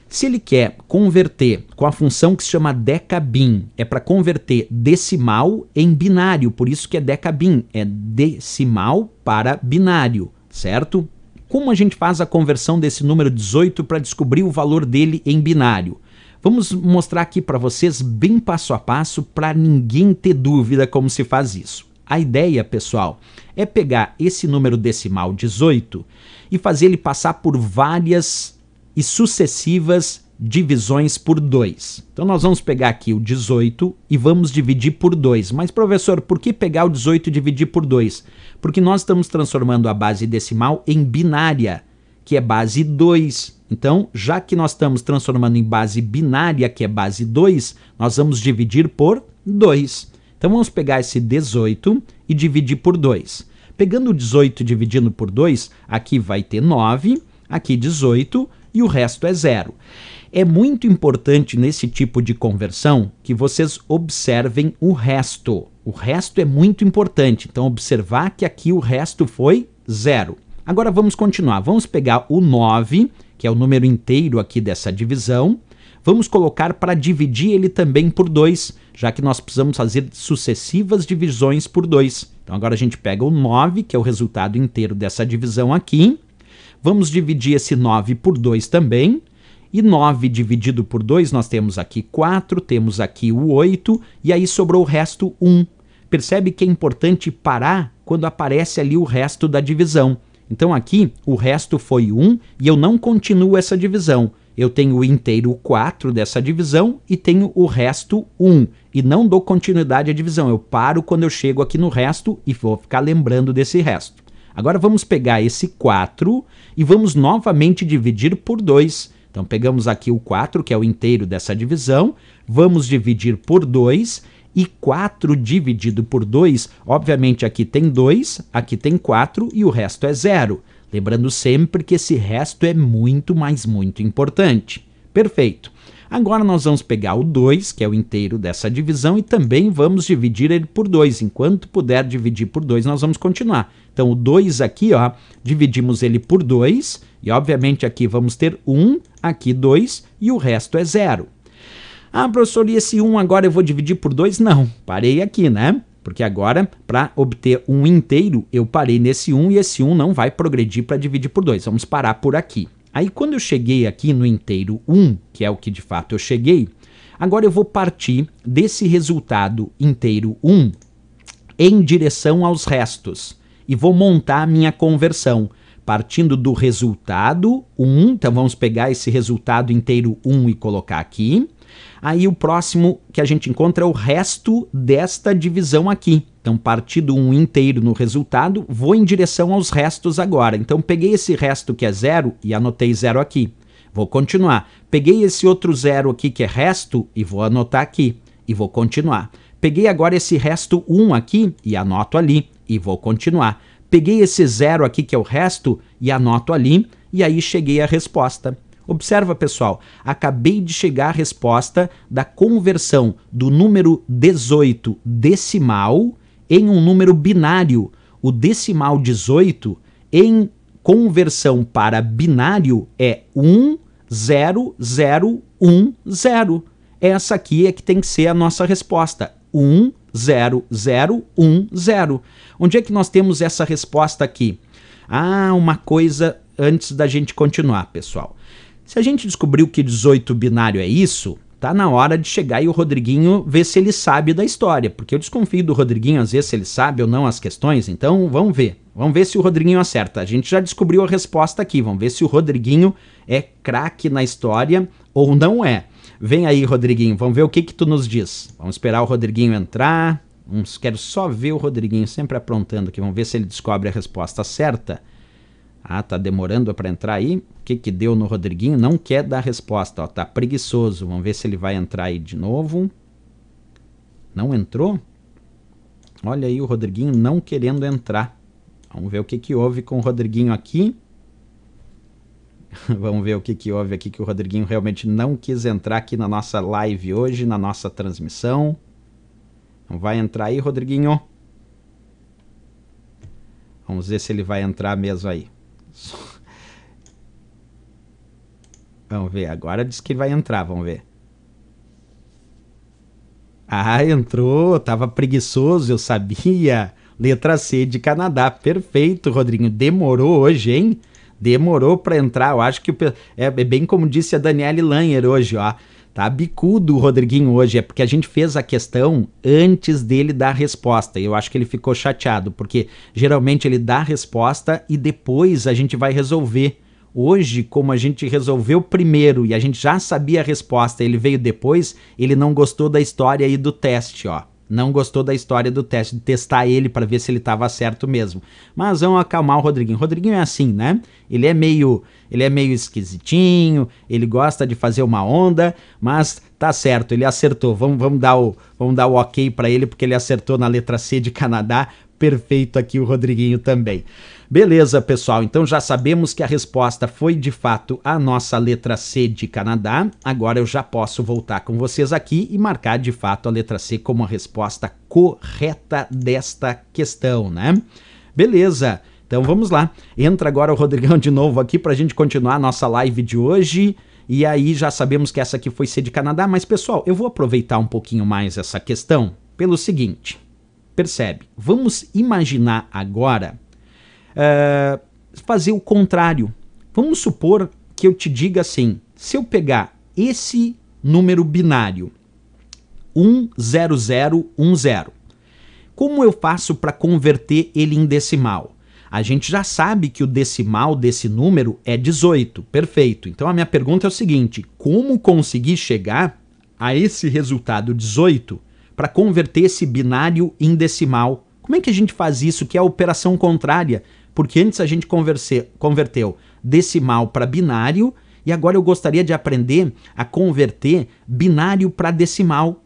Se ele quer converter com a função que se chama decabin, é para converter decimal em binário, por isso que é decabin, é decimal para binário, certo? Como a gente faz a conversão desse número 18 para descobrir o valor dele em binário? Vamos mostrar aqui para vocês bem passo a passo para ninguém ter dúvida como se faz isso. A ideia, pessoal, é pegar esse número decimal 18 e fazer ele passar por várias e sucessivas divisões por 2. Então nós vamos pegar aqui o 18 e vamos dividir por 2. Mas professor, por que pegar o 18 e dividir por 2? Porque nós estamos transformando a base decimal em binária, que é base 2. Então, já que nós estamos transformando em base binária, que é base 2, nós vamos dividir por 2. Então, vamos pegar esse 18 e dividir por 2. Pegando o 18 dividindo por 2, aqui vai ter 9, aqui 18 e o resto é zero. É muito importante nesse tipo de conversão que vocês observem o resto. O resto é muito importante, então observar que aqui o resto foi zero. Agora vamos continuar. Vamos pegar o 9, que é o número inteiro aqui dessa divisão. Vamos colocar para dividir ele também por 2, já que nós precisamos fazer sucessivas divisões por 2. Então agora a gente pega o 9, que é o resultado inteiro dessa divisão aqui. Vamos dividir esse 9 por 2 também. E 9 dividido por 2, nós temos aqui 4, temos aqui o 8, e aí sobrou o resto 1. Percebe que é importante parar quando aparece ali o resto da divisão. Então aqui o resto foi 1 e eu não continuo essa divisão. Eu tenho o inteiro 4 dessa divisão e tenho o resto 1. E não dou continuidade à divisão, eu paro quando eu chego aqui no resto e vou ficar lembrando desse resto. Agora vamos pegar esse 4 e vamos novamente dividir por 2 então pegamos aqui o 4, que é o inteiro dessa divisão, vamos dividir por 2 e 4 dividido por 2, obviamente aqui tem 2, aqui tem 4 e o resto é zero. Lembrando sempre que esse resto é muito, mas muito importante. Perfeito. Agora nós vamos pegar o 2, que é o inteiro dessa divisão, e também vamos dividir ele por 2. Enquanto puder dividir por 2, nós vamos continuar. Então o 2 aqui, ó, dividimos ele por 2, e obviamente aqui vamos ter 1, um, aqui 2, e o resto é 0. Ah, professor, e esse 1 um agora eu vou dividir por 2? Não, parei aqui, né? Porque agora, para obter um inteiro, eu parei nesse 1 um, e esse 1 um não vai progredir para dividir por 2. Vamos parar por aqui. Aí quando eu cheguei aqui no inteiro 1, que é o que de fato eu cheguei, agora eu vou partir desse resultado inteiro 1 em direção aos restos e vou montar a minha conversão partindo do resultado 1, então vamos pegar esse resultado inteiro 1 e colocar aqui. Aí o próximo que a gente encontra é o resto desta divisão aqui. Então, partido 1 inteiro no resultado, vou em direção aos restos agora. Então, peguei esse resto que é zero e anotei zero aqui. Vou continuar. Peguei esse outro zero aqui que é resto e vou anotar aqui. E vou continuar. Peguei agora esse resto 1 aqui e anoto ali. E vou continuar. Peguei esse zero aqui que é o resto e anoto ali. E aí cheguei à resposta. Observa, pessoal, acabei de chegar a resposta da conversão do número 18 decimal em um número binário. O decimal 18 em conversão para binário é 10010. Essa aqui é que tem que ser a nossa resposta. 10010. Onde é que nós temos essa resposta aqui? Ah, uma coisa antes da gente continuar, pessoal. Se a gente descobriu que 18 binário é isso, tá na hora de chegar e o Rodriguinho ver se ele sabe da história, porque eu desconfio do Rodriguinho às vezes se ele sabe ou não as questões, então vamos ver. Vamos ver se o Rodriguinho acerta. A gente já descobriu a resposta aqui, vamos ver se o Rodriguinho é craque na história ou não é. Vem aí, Rodriguinho, vamos ver o que que tu nos diz. Vamos esperar o Rodriguinho entrar. Vamos, quero só ver o Rodriguinho sempre aprontando aqui, vamos ver se ele descobre a resposta certa. Ah, tá demorando para entrar aí? O que que deu no Rodriguinho? Não quer dar resposta, ó, tá preguiçoso. Vamos ver se ele vai entrar aí de novo. Não entrou? Olha aí o Rodriguinho não querendo entrar. Vamos ver o que que houve com o Rodriguinho aqui. Vamos ver o que, que houve aqui que o Rodriguinho realmente não quis entrar aqui na nossa live hoje, na nossa transmissão. Não vai entrar aí, Rodriguinho. Vamos ver se ele vai entrar mesmo aí. Vamos ver, agora diz que vai entrar, vamos ver. Ah, entrou, tava preguiçoso, eu sabia. Letra C de Canadá, perfeito, Rodrigo. Demorou hoje, hein? Demorou para entrar. Eu acho que é, é, bem como disse a Daniele Langer hoje, ó. Tá bicudo o Rodriguinho hoje, é porque a gente fez a questão antes dele dar a resposta. eu acho que ele ficou chateado, porque geralmente ele dá a resposta e depois a gente vai resolver. Hoje, como a gente resolveu primeiro e a gente já sabia a resposta, ele veio depois, ele não gostou da história e do teste, ó não gostou da história do teste, de testar ele para ver se ele estava certo mesmo. Mas vamos acalmar o Rodriguinho. O Rodriguinho é assim, né? Ele é meio, ele é meio esquisitinho, ele gosta de fazer uma onda, mas tá certo, ele acertou. Vamos, vamos dar o, vamos dar o OK para ele porque ele acertou na letra C de Canadá. Perfeito aqui o Rodriguinho também. Beleza, pessoal, então já sabemos que a resposta foi de fato a nossa letra C de Canadá. Agora eu já posso voltar com vocês aqui e marcar de fato a letra C como a resposta correta desta questão, né? Beleza, então vamos lá. Entra agora o Rodrigão de novo aqui para a gente continuar a nossa live de hoje. E aí já sabemos que essa aqui foi C de Canadá, mas pessoal, eu vou aproveitar um pouquinho mais essa questão pelo seguinte. Percebe? Vamos imaginar agora é, fazer o contrário. Vamos supor que eu te diga assim: se eu pegar esse número binário, 10010, como eu faço para converter ele em decimal? A gente já sabe que o decimal desse número é 18, perfeito. Então a minha pergunta é o seguinte: como conseguir chegar a esse resultado 18 para converter esse binário em decimal? Como é que a gente faz isso, que é a operação contrária porque antes a gente converse, converteu decimal para binário e agora eu gostaria de aprender a converter binário para decimal.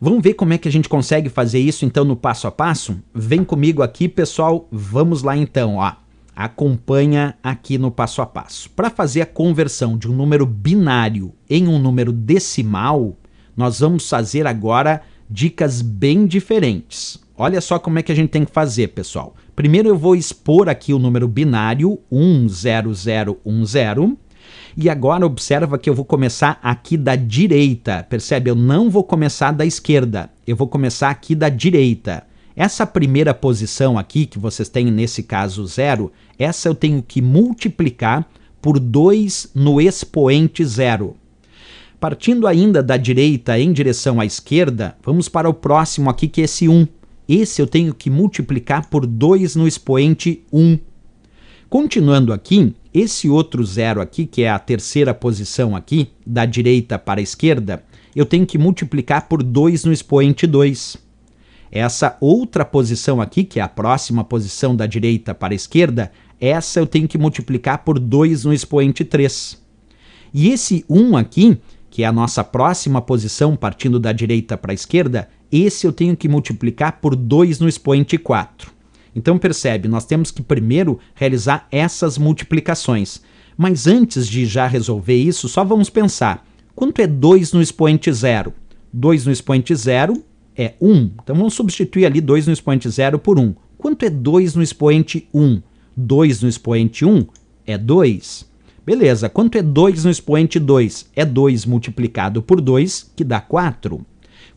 Vamos ver como é que a gente consegue fazer isso então no passo a passo? Vem comigo aqui, pessoal. Vamos lá então, ó. Acompanha aqui no passo a passo. Para fazer a conversão de um número binário em um número decimal, nós vamos fazer agora dicas bem diferentes. Olha só como é que a gente tem que fazer, pessoal. Primeiro eu vou expor aqui o número binário 10010. E agora observa que eu vou começar aqui da direita, percebe? Eu não vou começar da esquerda, eu vou começar aqui da direita. Essa primeira posição aqui, que vocês têm nesse caso zero, essa eu tenho que multiplicar por 2 no expoente zero. Partindo ainda da direita em direção à esquerda, vamos para o próximo aqui, que é esse 1. Um. Esse eu tenho que multiplicar por 2 no expoente 1. Continuando aqui, esse outro zero aqui, que é a terceira posição aqui, da direita para a esquerda, eu tenho que multiplicar por 2 no expoente 2. Essa outra posição aqui, que é a próxima posição da direita para a esquerda, essa eu tenho que multiplicar por 2 no expoente 3. E esse 1 aqui, que é a nossa próxima posição partindo da direita para a esquerda, esse eu tenho que multiplicar por 2 no expoente 4. Então percebe, nós temos que primeiro realizar essas multiplicações. Mas antes de já resolver isso, só vamos pensar: quanto é 2 no expoente 0? 2 no expoente 0 é 1. Então vamos substituir ali 2 no expoente 0 por 1. Quanto é 2 no expoente 1? 2 no expoente 1 é 2. Beleza, quanto é 2 no expoente 2? É 2 multiplicado por 2, que dá 4.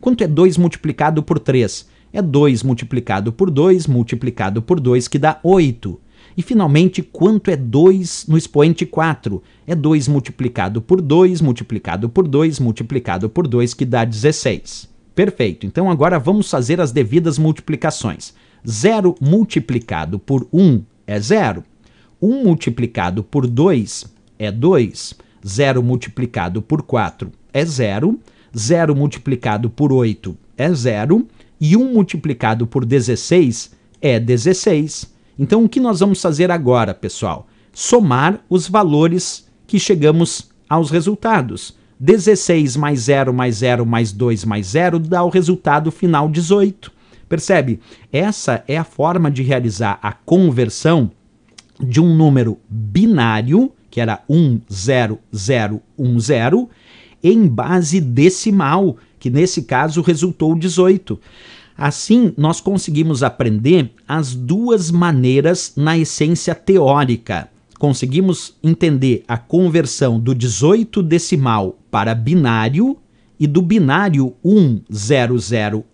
Quanto é 2 multiplicado por 3? É 2 multiplicado por 2 multiplicado por 2, que dá 8. E finalmente, quanto é 2 no expoente 4? É 2 multiplicado por 2 multiplicado por 2 multiplicado por 2, que dá 16. Perfeito, então agora vamos fazer as devidas multiplicações. 0 multiplicado por 1 é 0. 1 multiplicado por 2 é 2. 0 multiplicado por 4 é 0. 0 multiplicado por 8 é 0 e 1 multiplicado por 16 é 16. Então, o que nós vamos fazer agora, pessoal? Somar os valores que chegamos aos resultados. 16 mais 0 mais 0 mais 2 mais 0 dá o resultado final 18. Percebe? Essa é a forma de realizar a conversão de um número binário, que era 1, 0, 0, 1, 0, em base decimal, que nesse caso resultou 18. Assim, nós conseguimos aprender as duas maneiras na essência teórica. Conseguimos entender a conversão do 18 decimal para binário e do binário 10010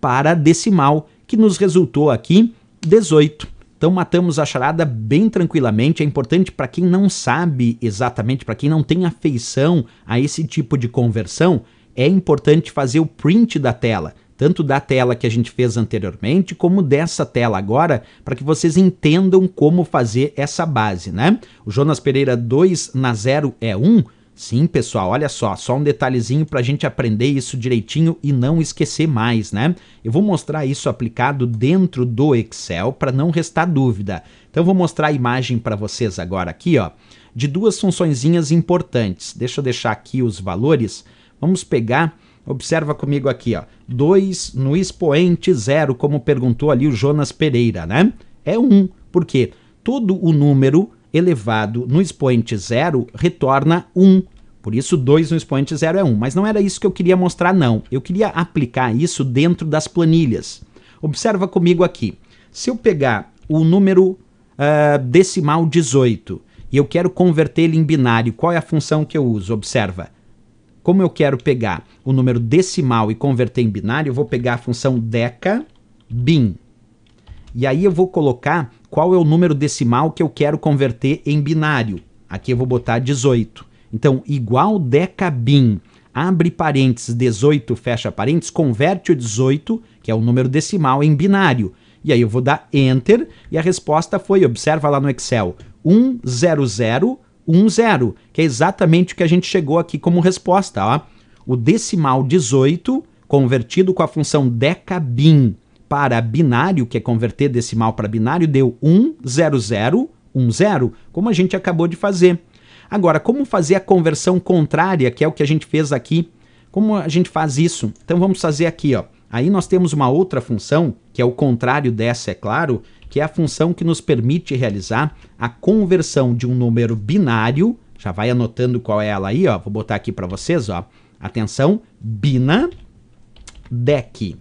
para decimal, que nos resultou aqui 18. Então matamos a charada bem tranquilamente. É importante para quem não sabe exatamente, para quem não tem afeição a esse tipo de conversão, é importante fazer o print da tela, tanto da tela que a gente fez anteriormente, como dessa tela agora, para que vocês entendam como fazer essa base, né? O Jonas Pereira 2 na 0 é 1. Um, Sim, pessoal, olha só, só um detalhezinho para a gente aprender isso direitinho e não esquecer mais, né? Eu vou mostrar isso aplicado dentro do Excel para não restar dúvida. Então, eu vou mostrar a imagem para vocês agora aqui, ó, de duas funçõezinhas importantes. Deixa eu deixar aqui os valores. Vamos pegar, observa comigo aqui, ó, 2 no expoente 0, como perguntou ali o Jonas Pereira, né? É 1, um, porque todo o número elevado no expoente zero retorna 1. Por isso, 2 no expoente zero é 1. Mas não era isso que eu queria mostrar, não. Eu queria aplicar isso dentro das planilhas. Observa comigo aqui. Se eu pegar o número uh, decimal 18 e eu quero converter ele em binário, qual é a função que eu uso? Observa. Como eu quero pegar o número decimal e converter em binário, eu vou pegar a função deca bin. E aí eu vou colocar qual é o número decimal que eu quero converter em binário. Aqui eu vou botar 18. Então, igual decabin, abre parênteses, 18, fecha parênteses, converte o 18, que é o número decimal, em binário. E aí eu vou dar Enter e a resposta foi, observa lá no Excel, 10010, que é exatamente o que a gente chegou aqui como resposta. Ó. O decimal 18 convertido com a função decabin para binário, que é converter decimal para binário, deu 10010, como a gente acabou de fazer. Agora, como fazer a conversão contrária, que é o que a gente fez aqui? Como a gente faz isso? Então vamos fazer aqui, ó. Aí nós temos uma outra função, que é o contrário dessa, é claro, que é a função que nos permite realizar a conversão de um número binário, já vai anotando qual é ela aí, ó, vou botar aqui para vocês, ó. Atenção, bina dec.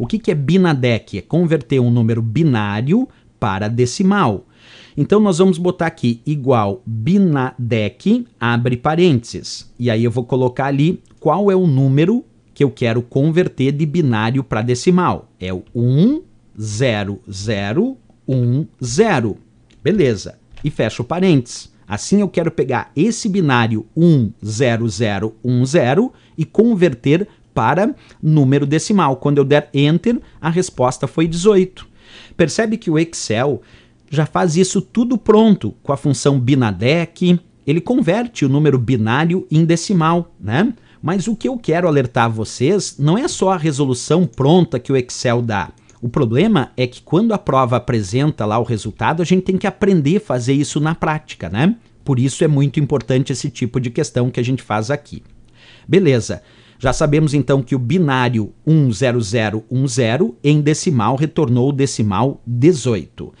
O que, que é binadec? É converter um número binário para decimal. Então nós vamos botar aqui igual binadec, abre parênteses. E aí eu vou colocar ali qual é o número que eu quero converter de binário para decimal. É o 1, 0, 0, 1, 0. Beleza. E fecho parênteses. Assim eu quero pegar esse binário 10010 e converter para número decimal. Quando eu der Enter, a resposta foi 18. Percebe que o Excel já faz isso tudo pronto com a função binadec. Ele converte o número binário em decimal, né? Mas o que eu quero alertar vocês não é só a resolução pronta que o Excel dá. O problema é que quando a prova apresenta lá o resultado, a gente tem que aprender a fazer isso na prática, né? Por isso é muito importante esse tipo de questão que a gente faz aqui. Beleza. Já sabemos então que o binário 10010 em decimal retornou o decimal 18.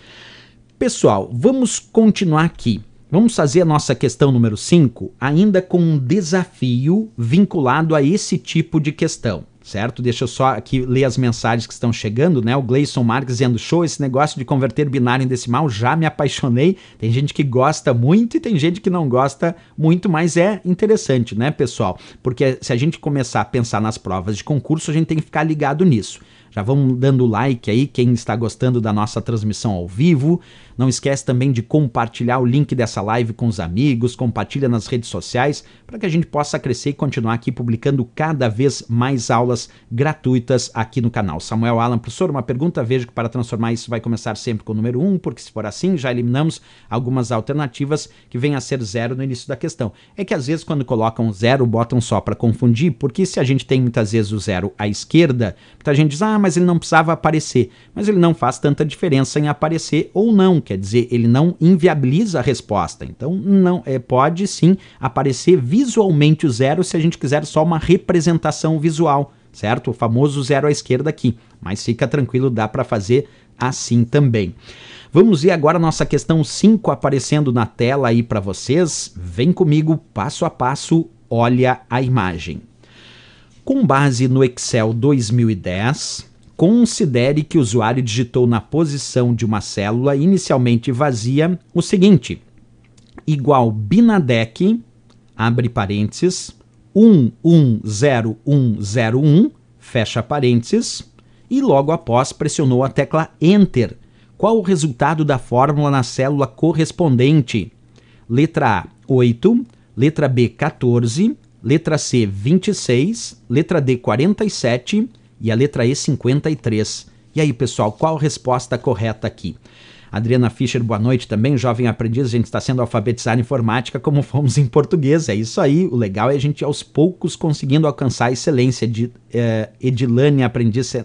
Pessoal, vamos continuar aqui. Vamos fazer a nossa questão número 5 ainda com um desafio vinculado a esse tipo de questão certo? Deixa eu só aqui ler as mensagens que estão chegando, né? O Gleison Marques dizendo: show, esse negócio de converter binário em decimal, já me apaixonei. Tem gente que gosta muito e tem gente que não gosta muito, mas é interessante, né, pessoal? Porque se a gente começar a pensar nas provas de concurso, a gente tem que ficar ligado nisso. Já vamos dando like aí, quem está gostando da nossa transmissão ao vivo. Não esquece também de compartilhar o link dessa live com os amigos, compartilha nas redes sociais para que a gente possa crescer e continuar aqui publicando cada vez mais aulas gratuitas aqui no canal. Samuel Alan, professor, uma pergunta, vejo que para transformar isso vai começar sempre com o número 1, um, porque se for assim já eliminamos algumas alternativas que vêm a ser zero no início da questão. É que às vezes quando colocam zero, botam só para confundir, porque se a gente tem muitas vezes o zero à esquerda, muita gente diz, ah, mas ele não precisava aparecer. Mas ele não faz tanta diferença em aparecer ou não, quer dizer, ele não inviabiliza a resposta. Então, não é, pode sim aparecer visualmente o zero se a gente quiser só uma representação visual, certo? O famoso zero à esquerda aqui. Mas fica tranquilo, dá para fazer assim também. Vamos ver agora a nossa questão 5 aparecendo na tela aí para vocês. Vem comigo, passo a passo, olha a imagem. Com base no Excel 2010, Considere que o usuário digitou na posição de uma célula inicialmente vazia o seguinte: igual binadec, abre parênteses, 110101, fecha parênteses, e logo após pressionou a tecla Enter. Qual o resultado da fórmula na célula correspondente? Letra A, 8, letra B, 14, letra C, 26, letra D, 47 e a letra E 53. E aí, pessoal, qual a resposta correta aqui? Adriana Fischer, boa noite também, jovem aprendiz. A gente está sendo alfabetizado em informática como fomos em português. É isso aí. O legal é a gente aos poucos conseguindo alcançar a excelência. De, eh, Edilane, aprendiz, eh,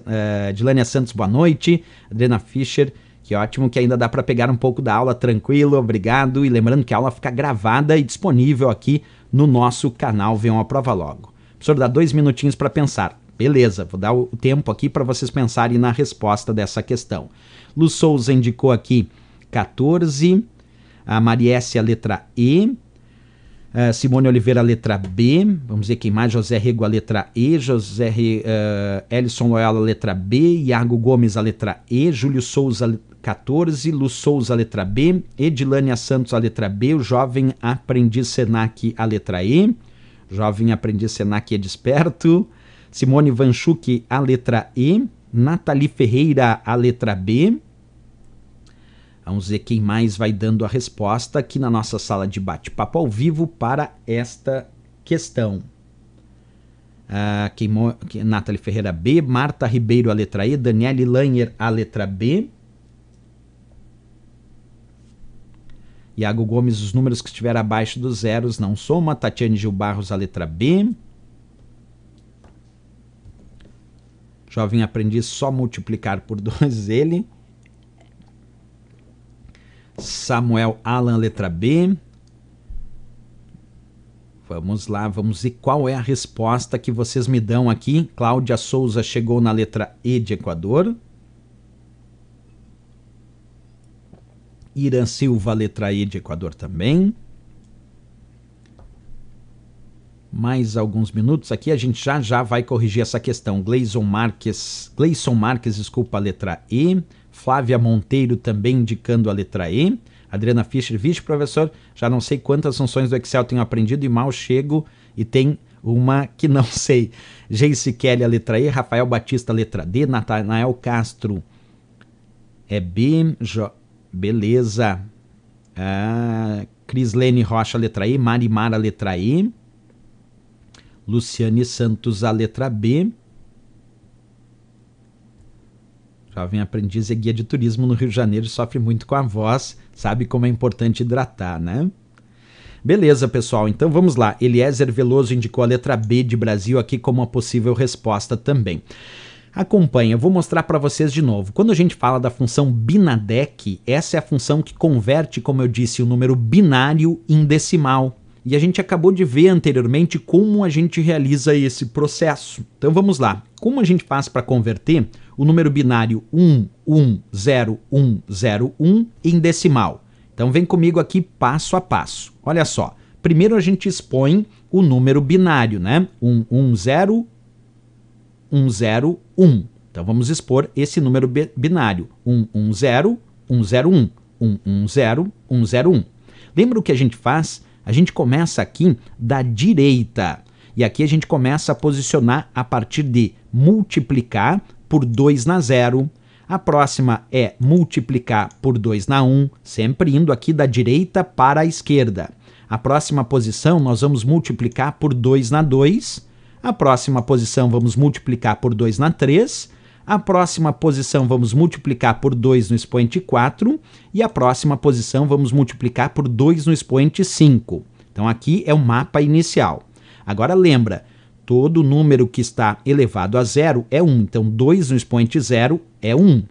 Edilane Santos, boa noite. Adriana Fischer, que ótimo que ainda dá para pegar um pouco da aula tranquilo, obrigado. E lembrando que a aula fica gravada e disponível aqui no nosso canal Venham a Prova Logo. O professor, dá dois minutinhos para pensar. Beleza, vou dar o tempo aqui para vocês pensarem na resposta dessa questão. Lu Souza indicou aqui 14, a Mariesse a letra E, a Simone Oliveira a letra B, vamos ver quem mais, José Rego a letra E, José Re, uh, eh, Ellison Loyola a letra B, Iago Gomes a letra E, Júlio Souza 14, Lu Souza a letra B, Edilânia Santos a letra B, o jovem aprendiz Senac a letra E, jovem aprendiz Senac é desperto, Simone Vanchuk, a letra E. Nathalie Ferreira, a letra B. Vamos ver quem mais vai dando a resposta aqui na nossa sala de bate-papo ao vivo para esta questão. Uh, Nathalie Ferreira B, Marta Ribeiro, a letra E, Daniele Langer a letra B. Iago Gomes, os números que estiver abaixo dos zeros não soma. Tatiane Gil Barros, a letra B. jovem aprendiz só multiplicar por dois ele. Samuel Alan, letra B. Vamos lá, vamos ver qual é a resposta que vocês me dão aqui. Cláudia Souza chegou na letra E de Equador. Irã Silva, letra E de Equador também. mais alguns minutos aqui, a gente já já vai corrigir essa questão. Gleison Marques, Gleison Marques, desculpa a letra E, Flávia Monteiro também indicando a letra E, Adriana Fischer, vice-professor, já não sei quantas funções do Excel tenho aprendido e mal chego e tem uma que não sei. Jace Kelly, a letra E, Rafael Batista, a letra D, Natanael Castro, é B, jo, beleza. Ah, Crislene Rocha, letra E, Marimara, letra E. Luciane Santos, a letra B. Jovem aprendiz e guia de turismo no Rio de Janeiro, sofre muito com a voz, sabe como é importante hidratar, né? Beleza, pessoal, então vamos lá. Eliezer Veloso indicou a letra B de Brasil aqui como uma possível resposta também. Acompanha, vou mostrar para vocês de novo. Quando a gente fala da função binadec, essa é a função que converte, como eu disse, o número binário em decimal. E a gente acabou de ver anteriormente como a gente realiza esse processo. Então vamos lá. Como a gente faz para converter o número binário 110101 em decimal? Então vem comigo aqui passo a passo. Olha só. Primeiro a gente expõe o número binário, né? 110101. Então vamos expor esse número binário, 110101, 110101. Lembra o que a gente faz a gente começa aqui da direita. E aqui a gente começa a posicionar a partir de multiplicar por 2 na 0. A próxima é multiplicar por 2 na 1, um, sempre indo aqui da direita para a esquerda. A próxima posição nós vamos multiplicar por 2 na 2. A próxima posição vamos multiplicar por 2 na 3 a próxima posição vamos multiplicar por 2 no expoente 4 e a próxima posição vamos multiplicar por 2 no expoente 5. Então aqui é o mapa inicial. Agora lembra, todo número que está elevado a zero é 1. Então 2 no expoente 0 é 1.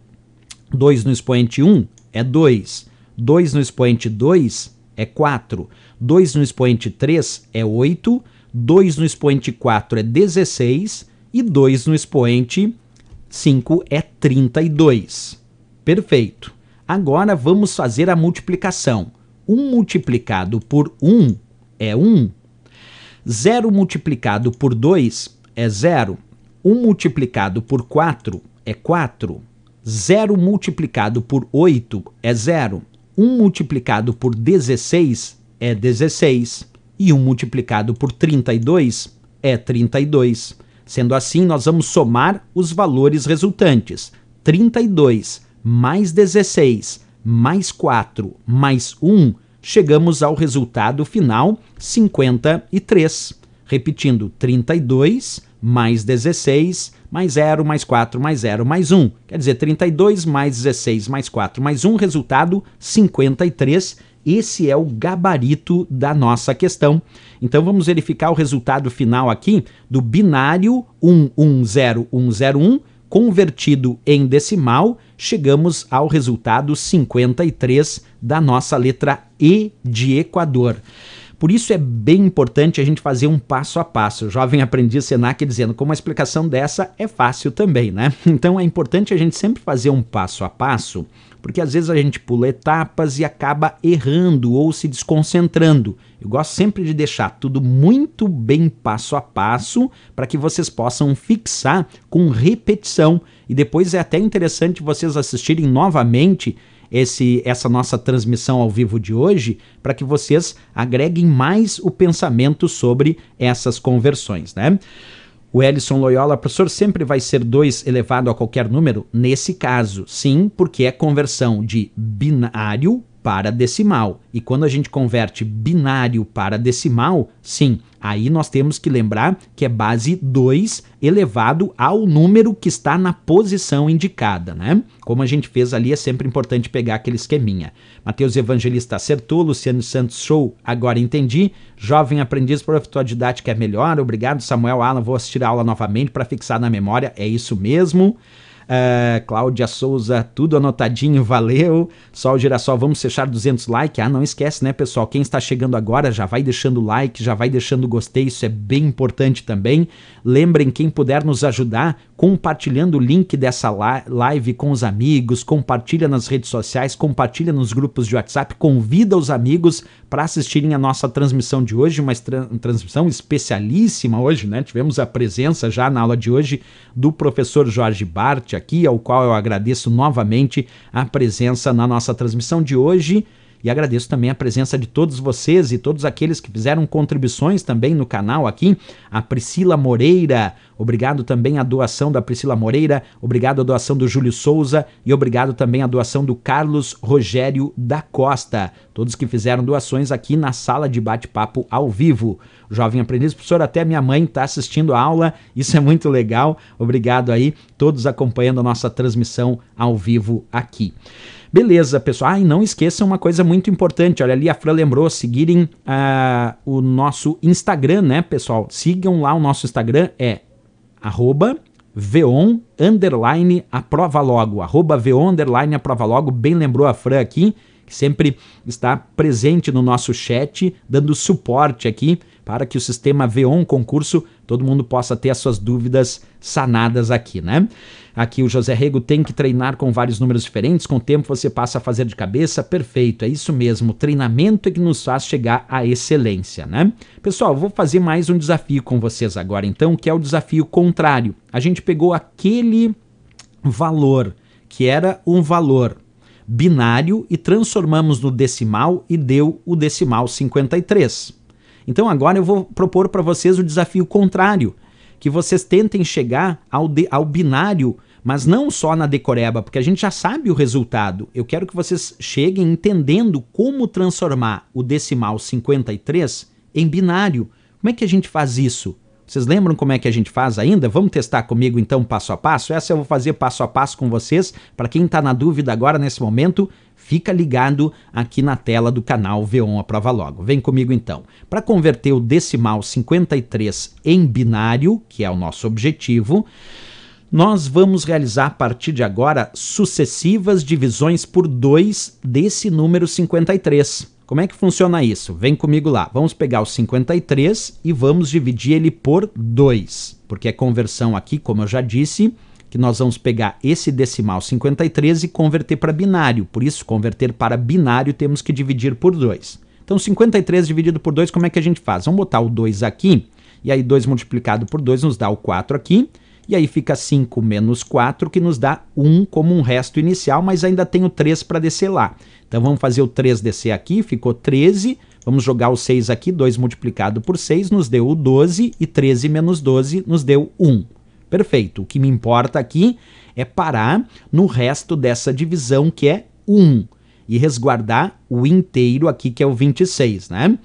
2 no expoente 1 é 2. 2 no expoente 2 é 4. 2 no expoente 3 é 8. 2 no expoente 4 é 16. E 2 no expoente 5 é 32. Perfeito. Agora vamos fazer a multiplicação. 1 multiplicado por 1 é 1. 0 multiplicado por 2 é 0. 1 multiplicado por 4 é 4. 0 multiplicado por 8 é 0. 1 multiplicado por 16 é 16. E 1 multiplicado por 32 é 32. Sendo assim, nós vamos somar os valores resultantes: 32 mais 16 mais 4 mais 1, chegamos ao resultado final 53. Repetindo, 32 mais 16 mais 0 mais 4 mais 0 mais 1. Quer dizer, 32 mais 16 mais 4 mais 1, resultado 53. Esse é o gabarito da nossa questão. Então vamos verificar o resultado final aqui do binário 110101 convertido em decimal, chegamos ao resultado 53 da nossa letra E de Equador. Por isso é bem importante a gente fazer um passo a passo. O jovem aprendiz Senac dizendo como a explicação dessa é fácil também, né? Então é importante a gente sempre fazer um passo a passo, porque às vezes a gente pula etapas e acaba errando ou se desconcentrando. Eu gosto sempre de deixar tudo muito bem passo a passo para que vocês possam fixar com repetição. E depois é até interessante vocês assistirem novamente esse, essa nossa transmissão ao vivo de hoje para que vocês agreguem mais o pensamento sobre essas conversões, né? O Ellison Loyola, professor, sempre vai ser 2 elevado a qualquer número? Nesse caso, sim, porque é conversão de binário para decimal. E quando a gente converte binário para decimal, sim, aí nós temos que lembrar que é base 2 elevado ao número que está na posição indicada, né? Como a gente fez ali, é sempre importante pegar aquele esqueminha. Mateus Evangelista acertou, Luciano Santos show, agora entendi. Jovem aprendiz, professor didático é melhor, obrigado Samuel Alan, vou assistir a aula novamente para fixar na memória, é isso mesmo. Uh, Cláudia Souza, tudo anotadinho, valeu. Sol Girassol, vamos fechar 200 likes. Ah, não esquece, né, pessoal? Quem está chegando agora já vai deixando like, já vai deixando gostei, isso é bem importante também. Lembrem, quem puder nos ajudar, compartilhando o link dessa live com os amigos, compartilha nas redes sociais, compartilha nos grupos de WhatsApp, convida os amigos para assistirem a nossa transmissão de hoje, uma transmissão especialíssima hoje, né? Tivemos a presença já na aula de hoje do professor Jorge Bart aqui, ao qual eu agradeço novamente a presença na nossa transmissão de hoje. E agradeço também a presença de todos vocês e todos aqueles que fizeram contribuições também no canal aqui. A Priscila Moreira, obrigado também à doação da Priscila Moreira, obrigado à doação do Júlio Souza e obrigado também à doação do Carlos Rogério da Costa. Todos que fizeram doações aqui na sala de bate-papo ao vivo. Jovem aprendiz, professor, até minha mãe está assistindo a aula, isso é muito legal. Obrigado aí, todos acompanhando a nossa transmissão ao vivo aqui. Beleza, pessoal. Ah, e não esqueçam uma coisa muito importante. Olha ali, a Fran lembrou, seguirem uh, o nosso Instagram, né, pessoal? Sigam lá o nosso Instagram, é arroba veon, underline, aprova logo. Arroba veon, underline, aprova logo. Bem lembrou a Fran aqui, que sempre está presente no nosso chat, dando suporte aqui para que o sistema Veon concurso, todo mundo possa ter as suas dúvidas sanadas aqui, né? Aqui o José Rego tem que treinar com vários números diferentes, com o tempo você passa a fazer de cabeça, perfeito, é isso mesmo, o treinamento é que nos faz chegar à excelência, né? Pessoal, vou fazer mais um desafio com vocês agora então, que é o desafio contrário. A gente pegou aquele valor que era um valor binário e transformamos no decimal e deu o decimal 53. Então agora eu vou propor para vocês o desafio contrário que vocês tentem chegar ao, de, ao binário, mas não só na decoreba, porque a gente já sabe o resultado. Eu quero que vocês cheguem entendendo como transformar o decimal 53 em binário. Como é que a gente faz isso? Vocês lembram como é que a gente faz ainda? Vamos testar comigo então passo a passo? Essa eu vou fazer passo a passo com vocês. Para quem está na dúvida agora nesse momento, Fica ligado aqui na tela do canal V1 A Prova Logo. Vem comigo então. Para converter o decimal 53 em binário, que é o nosso objetivo, nós vamos realizar a partir de agora sucessivas divisões por 2 desse número 53. Como é que funciona isso? Vem comigo lá. Vamos pegar o 53 e vamos dividir ele por 2, porque a é conversão aqui, como eu já disse, que nós vamos pegar esse decimal 53 e converter para binário. Por isso, converter para binário, temos que dividir por 2. Então, 53 dividido por 2, como é que a gente faz? Vamos botar o 2 aqui, e aí 2 multiplicado por 2 nos dá o 4 aqui, e aí fica 5 menos 4, que nos dá 1 como um resto inicial, mas ainda tem o 3 para descer lá. Então, vamos fazer o 3 descer aqui, ficou 13, Vamos jogar o 6 aqui, 2 multiplicado por 6 nos deu o 12 e 13 menos 12 nos deu 1. Perfeito. O que me importa aqui é parar no resto dessa divisão que é 1 e resguardar o inteiro aqui que é o 26, né?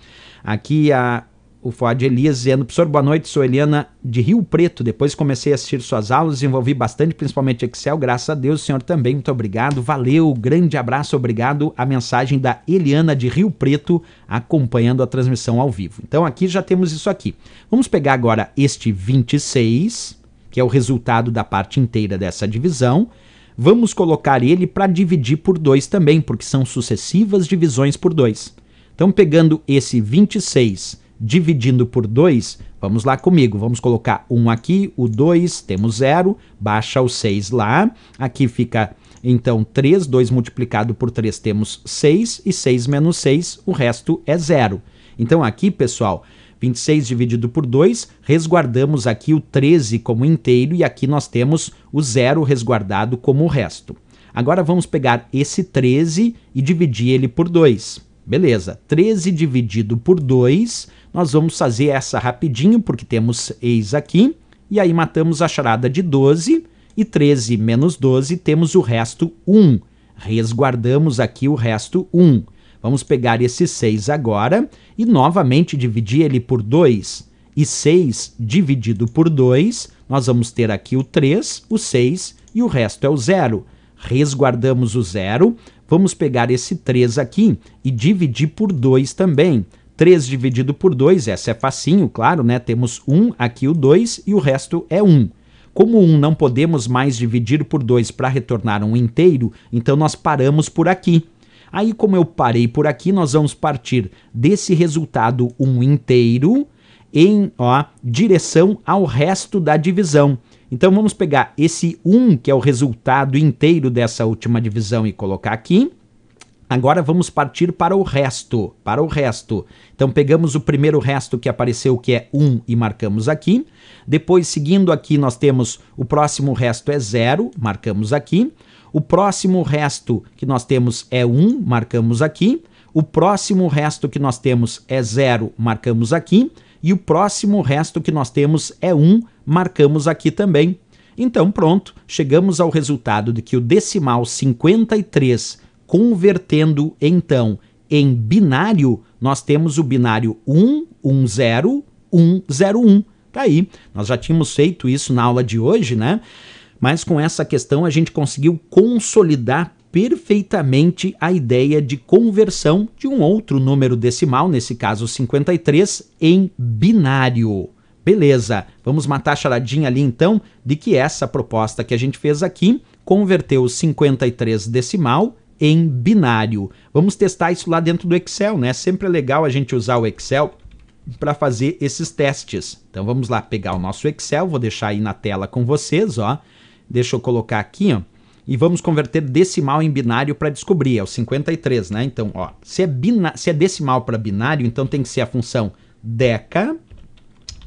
Aqui a o Fod Elias dizendo, professor, boa noite, sou Eliana de Rio Preto, depois comecei a assistir suas aulas, desenvolvi bastante, principalmente Excel, graças a Deus, senhor também, muito obrigado, valeu, grande abraço, obrigado, a mensagem da Eliana de Rio Preto, acompanhando a transmissão ao vivo. Então aqui já temos isso aqui. Vamos pegar agora este 26, que é o resultado da parte inteira dessa divisão, vamos colocar ele para dividir por 2 também, porque são sucessivas divisões por 2. Então, pegando esse 26 dividindo por 2, vamos lá comigo, vamos colocar 1 um aqui, o 2, temos 0, baixa o 6 lá, aqui fica então 3, 2 multiplicado por 3 temos 6, e 6 menos 6, o resto é 0. Então aqui, pessoal, 26 dividido por 2, resguardamos aqui o 13 como inteiro e aqui nós temos o zero resguardado como o resto. Agora vamos pegar esse 13 e dividir ele por 2. Beleza, 13 dividido por 2, nós vamos fazer essa rapidinho, porque temos eis aqui, e aí matamos a charada de 12, e 13 menos 12 temos o resto 1. Resguardamos aqui o resto 1. Vamos pegar esse 6 agora e novamente dividir ele por 2. E 6 dividido por 2, nós vamos ter aqui o 3, o 6 e o resto é o 0. Resguardamos o 0. vamos pegar esse 3 aqui e dividir por 2 também. 3 dividido por 2, essa é facinho, claro, né? Temos 1, aqui o 2 e o resto é 1. Como 1 não podemos mais dividir por 2 para retornar um inteiro, então nós paramos por aqui. Aí, como eu parei por aqui, nós vamos partir desse resultado 1 um inteiro em ó, direção ao resto da divisão. Então vamos pegar esse 1, que é o resultado inteiro dessa última divisão e colocar aqui. Agora vamos partir para o resto, para o resto. Então pegamos o primeiro resto que apareceu, que é 1, e marcamos aqui. Depois, seguindo aqui, nós temos o próximo resto é 0, marcamos aqui. O próximo resto que nós temos é 1, marcamos aqui. O próximo resto que nós temos é 0, marcamos aqui. E o próximo resto que nós temos é 1, marcamos aqui também. Então, pronto, chegamos ao resultado de que o decimal 53, convertendo então em binário, nós temos o binário 110101. Tá aí, nós já tínhamos feito isso na aula de hoje, né? mas com essa questão a gente conseguiu consolidar perfeitamente a ideia de conversão de um outro número decimal, nesse caso 53, em binário. Beleza, vamos matar a charadinha ali então de que essa proposta que a gente fez aqui converteu 53 decimal em binário. Vamos testar isso lá dentro do Excel, né? Sempre é legal a gente usar o Excel para fazer esses testes. Então vamos lá pegar o nosso Excel, vou deixar aí na tela com vocês, ó. Deixa eu colocar aqui, ó. E vamos converter decimal em binário para descobrir, é o 53, né? Então, ó, se é, bina se é decimal para binário, então tem que ser a função deca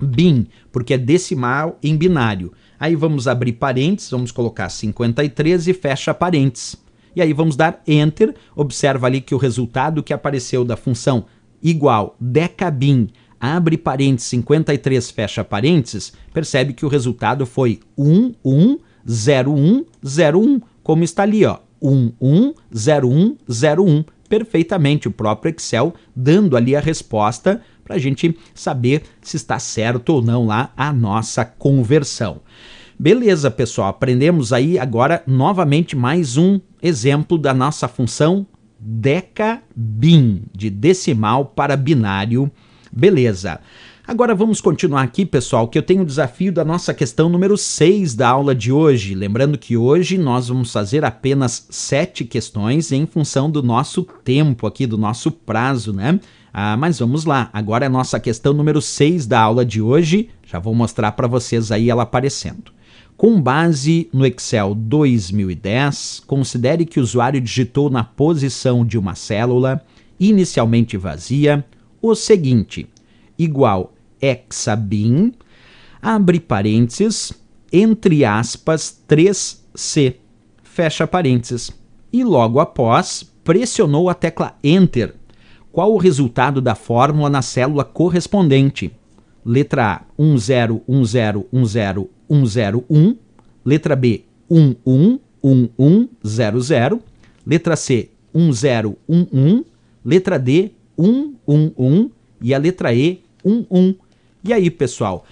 bin, porque é decimal em binário. Aí vamos abrir parênteses, vamos colocar 53 e fecha parênteses. E aí vamos dar enter, observa ali que o resultado que apareceu da função igual decabin, abre parênteses 53, fecha parênteses, percebe que o resultado foi 1, 1, 0101, como está ali, ó, 110101. Perfeitamente, o próprio Excel dando ali a resposta para a gente saber se está certo ou não lá a nossa conversão. Beleza, pessoal, aprendemos aí agora novamente mais um exemplo da nossa função decabin, de decimal para binário. Beleza. Agora vamos continuar aqui, pessoal, que eu tenho o desafio da nossa questão número 6 da aula de hoje. Lembrando que hoje nós vamos fazer apenas 7 questões em função do nosso tempo aqui, do nosso prazo, né? Ah, mas vamos lá, agora é a nossa questão número 6 da aula de hoje. Já vou mostrar para vocês aí ela aparecendo. Com base no Excel 2010, considere que o usuário digitou na posição de uma célula inicialmente vazia o seguinte: igual hexabin, abre parênteses, entre aspas, 3C, fecha parênteses. E logo após, pressionou a tecla Enter. Qual o resultado da fórmula na célula correspondente? Letra A, 10101010101. Letra B, 111100. Letra C, 1011. Letra D, 111. E a letra E, e aí, pessoal,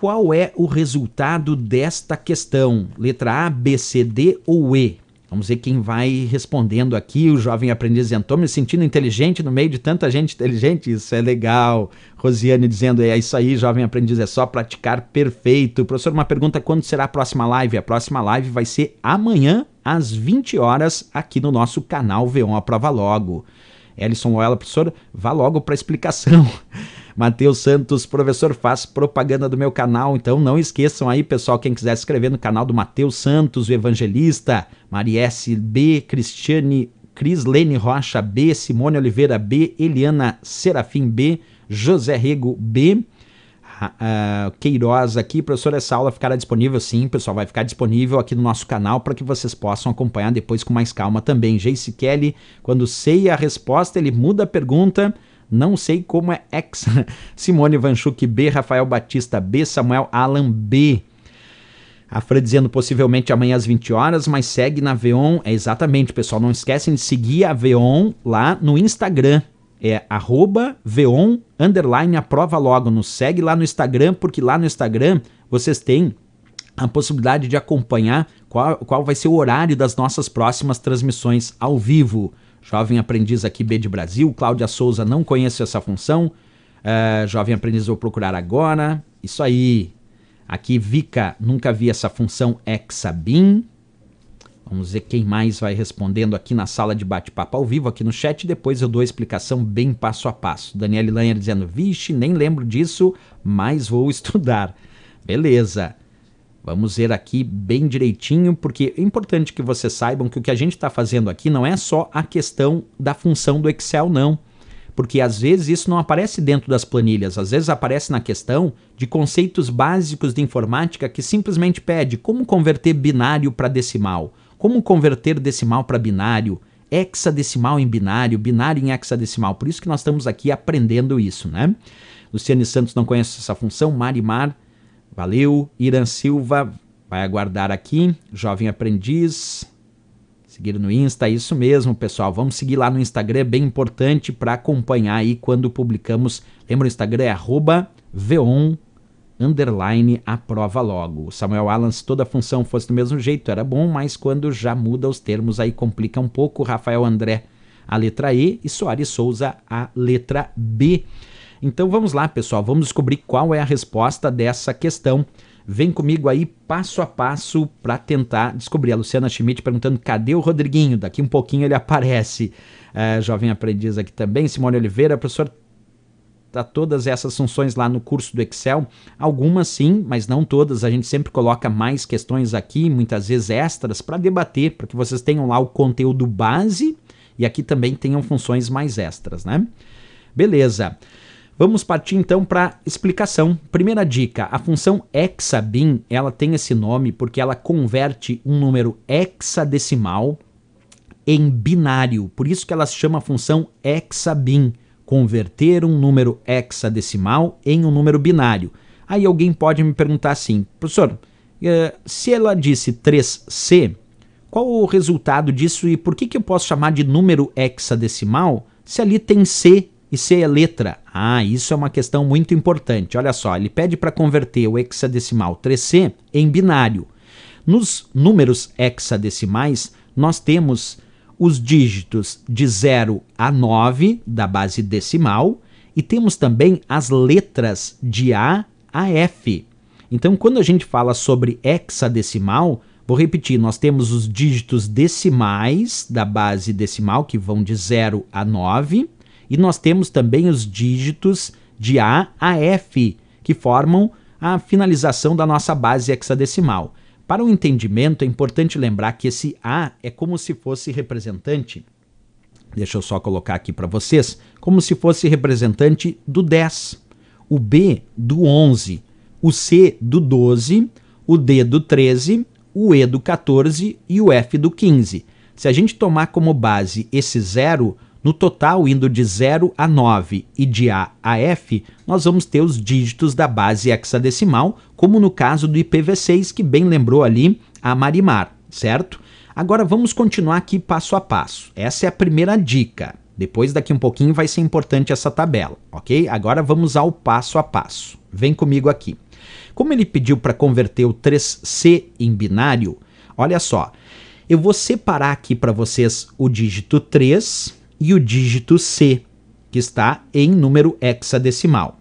qual é o resultado desta questão? Letra A, B, C, D ou E? Vamos ver quem vai respondendo aqui. O jovem aprendiz entrou me sentindo inteligente no meio de tanta gente inteligente. Isso é legal. Rosiane dizendo: é isso aí, jovem aprendiz, é só praticar perfeito. Professor, uma pergunta: quando será a próxima live? A próxima live vai ser amanhã, às 20 horas, aqui no nosso canal V1 A Prova Logo. Ellison Oela, professor, vá logo para a explicação. Matheus Santos, professor, faz propaganda do meu canal, então não esqueçam aí, pessoal, quem quiser se inscrever no canal do Matheus Santos, o evangelista, Mariesse B, Cristiane, Crislene Rocha B, Simone Oliveira B, Eliana Serafim B, José Rego B, uh, Queiroz aqui. Professora, essa aula ficará disponível? Sim, pessoal, vai ficar disponível aqui no nosso canal para que vocês possam acompanhar depois com mais calma também. Jace Kelly, quando sei a resposta, ele muda a pergunta. Não sei como é ex. Simone Vanchuk B, Rafael Batista B, Samuel Alan B. A Fran dizendo possivelmente amanhã às 20 horas, mas segue na Veon. É exatamente, pessoal. Não esquecem de seguir a Veon lá no Instagram é arroba veon, underline, aprova logo, nos segue lá no Instagram, porque lá no Instagram vocês têm a possibilidade de acompanhar qual, qual vai ser o horário das nossas próximas transmissões ao vivo. Jovem Aprendiz aqui B de Brasil, Cláudia Souza, não conheço essa função, uh, Jovem Aprendiz vou procurar agora, isso aí. Aqui, Vika, nunca vi essa função Exabim, Vamos ver quem mais vai respondendo aqui na sala de bate-papo ao vivo, aqui no chat. Depois eu dou a explicação bem passo a passo. Daniel Lanher dizendo: Vixe, nem lembro disso, mas vou estudar. Beleza. Vamos ver aqui bem direitinho, porque é importante que vocês saibam que o que a gente está fazendo aqui não é só a questão da função do Excel, não. Porque às vezes isso não aparece dentro das planilhas, às vezes aparece na questão de conceitos básicos de informática que simplesmente pede como converter binário para decimal como converter decimal para binário, hexadecimal em binário, binário em hexadecimal. Por isso que nós estamos aqui aprendendo isso, né? Luciane Santos não conhece essa função, Marimar, valeu. Irã Silva vai aguardar aqui, jovem aprendiz. Seguir no Insta, é isso mesmo, pessoal. Vamos seguir lá no Instagram, é bem importante para acompanhar aí quando publicamos. Lembra o Instagram é arroba veon underline aprova logo. Samuel Alan se toda a função fosse do mesmo jeito, era bom, mas quando já muda os termos, aí complica um pouco. Rafael André, a letra E, e Soares Souza, a letra B. Então vamos lá, pessoal, vamos descobrir qual é a resposta dessa questão. Vem comigo aí passo a passo para tentar descobrir. A Luciana Schmidt perguntando: cadê o Rodriguinho? Daqui um pouquinho ele aparece. É, jovem aprendiz aqui também. Simone Oliveira, professor, tá todas essas funções lá no curso do Excel. Algumas sim, mas não todas. A gente sempre coloca mais questões aqui, muitas vezes extras, para debater, para que vocês tenham lá o conteúdo base e aqui também tenham funções mais extras, né? Beleza. Vamos partir então para explicação. Primeira dica: a função hexabin ela tem esse nome porque ela converte um número hexadecimal em binário. Por isso que ela se chama função hexabin converter um número hexadecimal em um número binário. Aí alguém pode me perguntar assim, professor, eh, se ela disse 3C, qual o resultado disso e por que, que eu posso chamar de número hexadecimal se ali tem C e C é letra? Ah, isso é uma questão muito importante. Olha só, ele pede para converter o hexadecimal 3C em binário. Nos números hexadecimais, nós temos os dígitos de 0 a 9 da base decimal e temos também as letras de A a F. Então, quando a gente fala sobre hexadecimal, vou repetir, nós temos os dígitos decimais da base decimal, que vão de 0 a 9, e nós temos também os dígitos de A a F, que formam a finalização da nossa base hexadecimal. Para o um entendimento, é importante lembrar que esse A é como se fosse representante. Deixa eu só colocar aqui para vocês, como se fosse representante do 10, o B do 11, o C do 12, o D do 13, o E do 14 e o F do 15. Se a gente tomar como base esse zero, no total, indo de 0 a 9 e de A a F, nós vamos ter os dígitos da base hexadecimal, como no caso do IPv6, que bem lembrou ali a Marimar, certo? Agora vamos continuar aqui passo a passo. Essa é a primeira dica. Depois, daqui um pouquinho, vai ser importante essa tabela, ok? Agora vamos ao passo a passo. Vem comigo aqui. Como ele pediu para converter o 3C em binário, olha só. Eu vou separar aqui para vocês o dígito 3 e o dígito C, que está em número hexadecimal.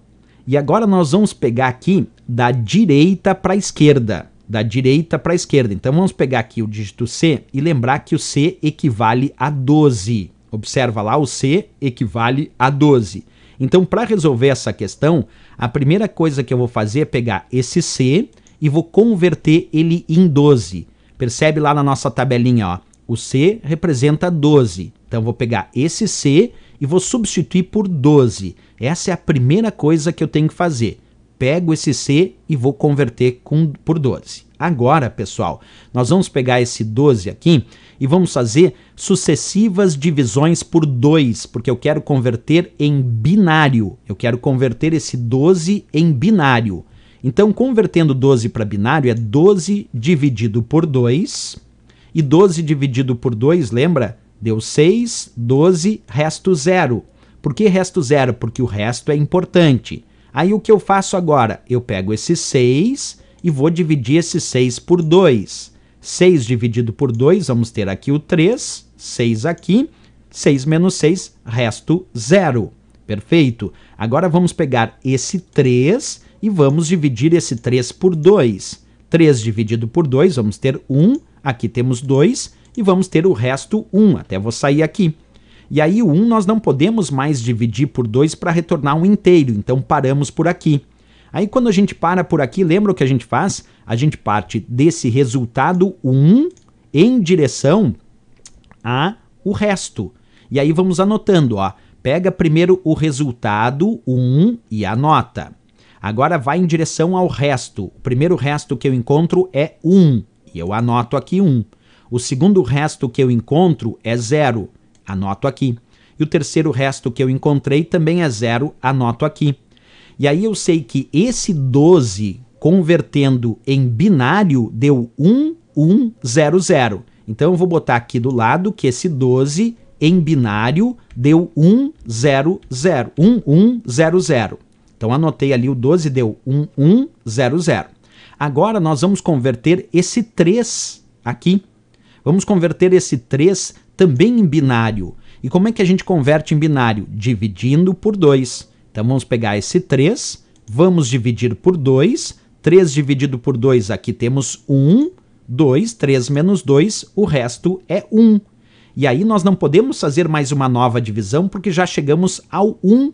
E agora nós vamos pegar aqui da direita para a esquerda, da direita para a esquerda. Então vamos pegar aqui o dígito C e lembrar que o C equivale a 12. Observa lá, o C equivale a 12. Então, para resolver essa questão, a primeira coisa que eu vou fazer é pegar esse C e vou converter ele em 12. Percebe lá na nossa tabelinha, ó, o C representa 12. Então eu vou pegar esse C e vou substituir por 12. Essa é a primeira coisa que eu tenho que fazer. Pego esse C e vou converter com, por 12. Agora, pessoal, nós vamos pegar esse 12 aqui e vamos fazer sucessivas divisões por 2, porque eu quero converter em binário. Eu quero converter esse 12 em binário. Então, convertendo 12 para binário é 12 dividido por 2. E 12 dividido por 2, lembra? Deu 6, 12, resto zero. Por que resto zero? Porque o resto é importante. Aí o que eu faço agora? Eu pego esse 6 e vou dividir esse 6 por 2. 6 dividido por 2, vamos ter aqui o 3, 6 aqui, 6 menos 6, resto zero. Perfeito? Agora vamos pegar esse 3 e vamos dividir esse 3 por 2. 3 dividido por 2, vamos ter 1, aqui temos 2, e vamos ter o resto 1, até vou sair aqui. E aí o 1 nós não podemos mais dividir por 2 para retornar um inteiro, então paramos por aqui. Aí quando a gente para por aqui, lembra o que a gente faz? A gente parte desse resultado 1 em direção a o resto. E aí vamos anotando, ó. Pega primeiro o resultado 1 e anota. Agora vai em direção ao resto. O primeiro resto que eu encontro é 1 e eu anoto aqui 1. O segundo resto que eu encontro é zero, anoto aqui. E o terceiro resto que eu encontrei também é zero, anoto aqui. E aí eu sei que esse 12 convertendo em binário deu 1100. Então eu vou botar aqui do lado que esse 12 em binário deu 100, 1100. Então anotei ali o 12 deu 1100. Agora nós vamos converter esse 3 aqui Vamos converter esse 3 também em binário. E como é que a gente converte em binário? Dividindo por 2. Então vamos pegar esse 3, vamos dividir por 2. 3 dividido por 2, aqui temos 1, 2, 3 menos 2, o resto é 1. E aí nós não podemos fazer mais uma nova divisão porque já chegamos ao 1.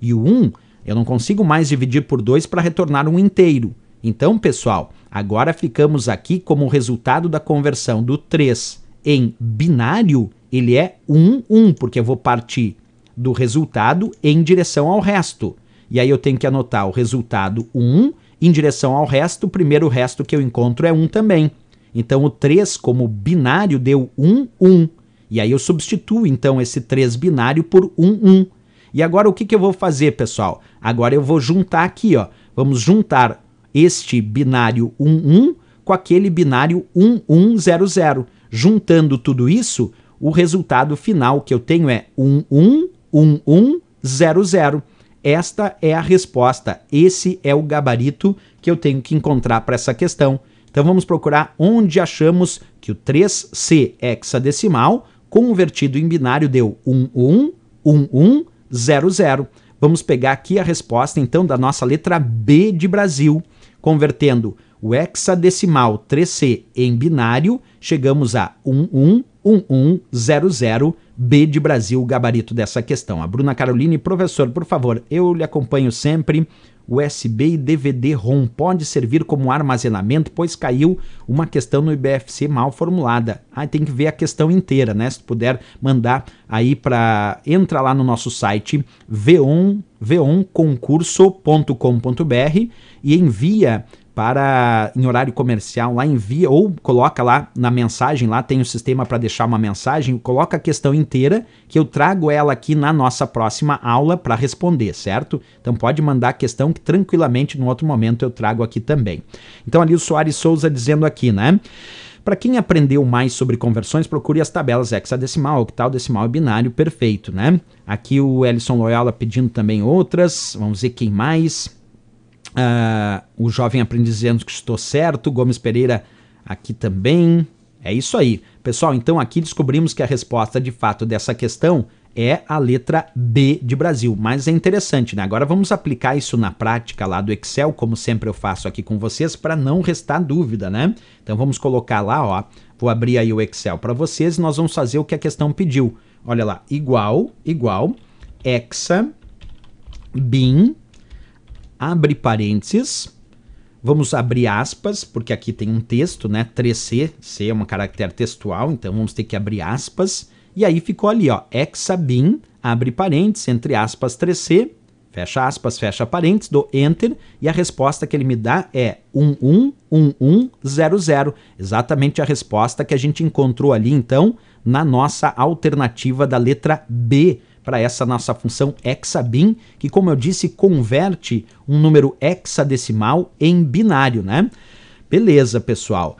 E o 1 eu não consigo mais dividir por 2 para retornar um inteiro. Então, pessoal, agora ficamos aqui como resultado da conversão do 3 em binário, ele é 1, 1, porque eu vou partir do resultado em direção ao resto. E aí eu tenho que anotar o resultado 1 em direção ao resto, o primeiro resto que eu encontro é 1 também. Então o 3 como binário deu 1, 1. E aí eu substituo então esse 3 binário por 1, 1. E agora o que, que eu vou fazer, pessoal? Agora eu vou juntar aqui, ó. Vamos juntar este binário 11 com aquele binário 1100. Juntando tudo isso, o resultado final que eu tenho é 111100. Esta é a resposta. Esse é o gabarito que eu tenho que encontrar para essa questão. Então vamos procurar onde achamos que o 3C hexadecimal convertido em binário deu 111100. Vamos pegar aqui a resposta então da nossa letra B de Brasil. Convertendo o hexadecimal 3C em binário, chegamos a 111100B de Brasil, o gabarito dessa questão. A Bruna Caroline, professor, por favor, eu lhe acompanho sempre. USB e DVD-ROM pode servir como armazenamento, pois caiu uma questão no IBFC mal formulada. Aí tem que ver a questão inteira, né? Se puder mandar aí para entra lá no nosso site veon veonconcurso.com.br e envia para em horário comercial, lá envia ou coloca lá na mensagem, lá tem o um sistema para deixar uma mensagem, coloca a questão inteira que eu trago ela aqui na nossa próxima aula para responder, certo? Então pode mandar a questão que tranquilamente no outro momento eu trago aqui também. Então ali o Soares Souza dizendo aqui, né? Para quem aprendeu mais sobre conversões, procure as tabelas hexadecimal, octal, decimal e binário perfeito, né? Aqui o Ellison Loyola pedindo também outras. Vamos ver quem mais. Uh, o jovem aprendiz dizendo que estou certo, Gomes Pereira aqui também. É isso aí. Pessoal, então aqui descobrimos que a resposta de fato dessa questão é a letra B de Brasil. Mas é interessante, né? Agora vamos aplicar isso na prática lá do Excel, como sempre eu faço aqui com vocês, para não restar dúvida, né? Então vamos colocar lá, ó. Vou abrir aí o Excel para vocês e nós vamos fazer o que a questão pediu. Olha lá, igual, igual, hexa, bin, abre parênteses, vamos abrir aspas, porque aqui tem um texto, né? 3C, C é um caractere textual, então vamos ter que abrir aspas. E aí ficou ali, ó, Exabin, abre parênteses, entre aspas 3C, fecha aspas, fecha parênteses, dou enter e a resposta que ele me dá é 111100, exatamente a resposta que a gente encontrou ali então na nossa alternativa da letra B para essa nossa função hexabin, que como eu disse, converte um número hexadecimal em binário, né? Beleza, pessoal.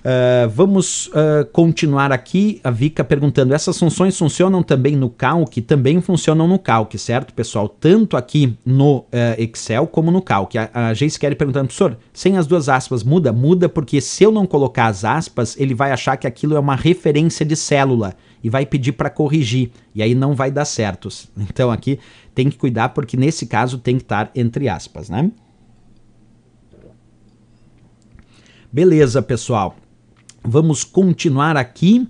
Uh, vamos uh, continuar aqui. A Vika perguntando: essas funções funcionam também no Calc? Também funcionam no Calc, certo, pessoal? Tanto aqui no uh, Excel como no Calc. A, a Geice quer perguntando, professor, sem as duas aspas muda? Muda, porque se eu não colocar as aspas, ele vai achar que aquilo é uma referência de célula e vai pedir para corrigir, e aí não vai dar certo. Então aqui tem que cuidar, porque nesse caso tem que estar entre aspas, né? Beleza, pessoal. Vamos continuar aqui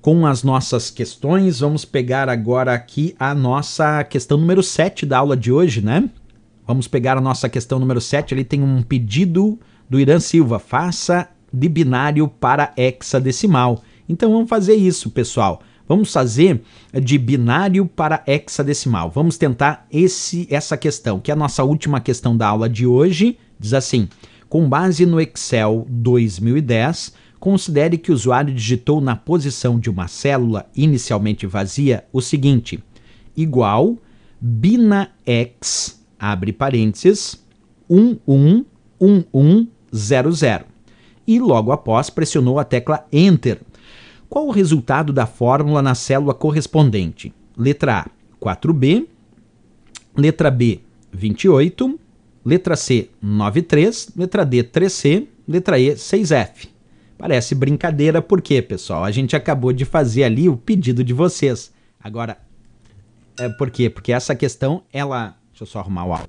com as nossas questões. Vamos pegar agora aqui a nossa questão número 7 da aula de hoje, né? Vamos pegar a nossa questão número 7. Ele tem um pedido do Irã Silva. Faça de binário para hexadecimal. Então vamos fazer isso, pessoal. Vamos fazer de binário para hexadecimal. Vamos tentar esse, essa questão, que é a nossa última questão da aula de hoje. Diz assim: com base no Excel 2010, considere que o usuário digitou na posição de uma célula inicialmente vazia o seguinte: igual binax, abre parênteses, 111100. E logo após pressionou a tecla Enter qual o resultado da fórmula na célula correspondente? Letra A, 4B. Letra B, 28. Letra C, 93. Letra D, 3C. Letra E, 6F. Parece brincadeira, por quê, pessoal? A gente acabou de fazer ali o pedido de vocês. Agora, é, por quê? Porque essa questão, ela. Deixa eu só arrumar o áudio.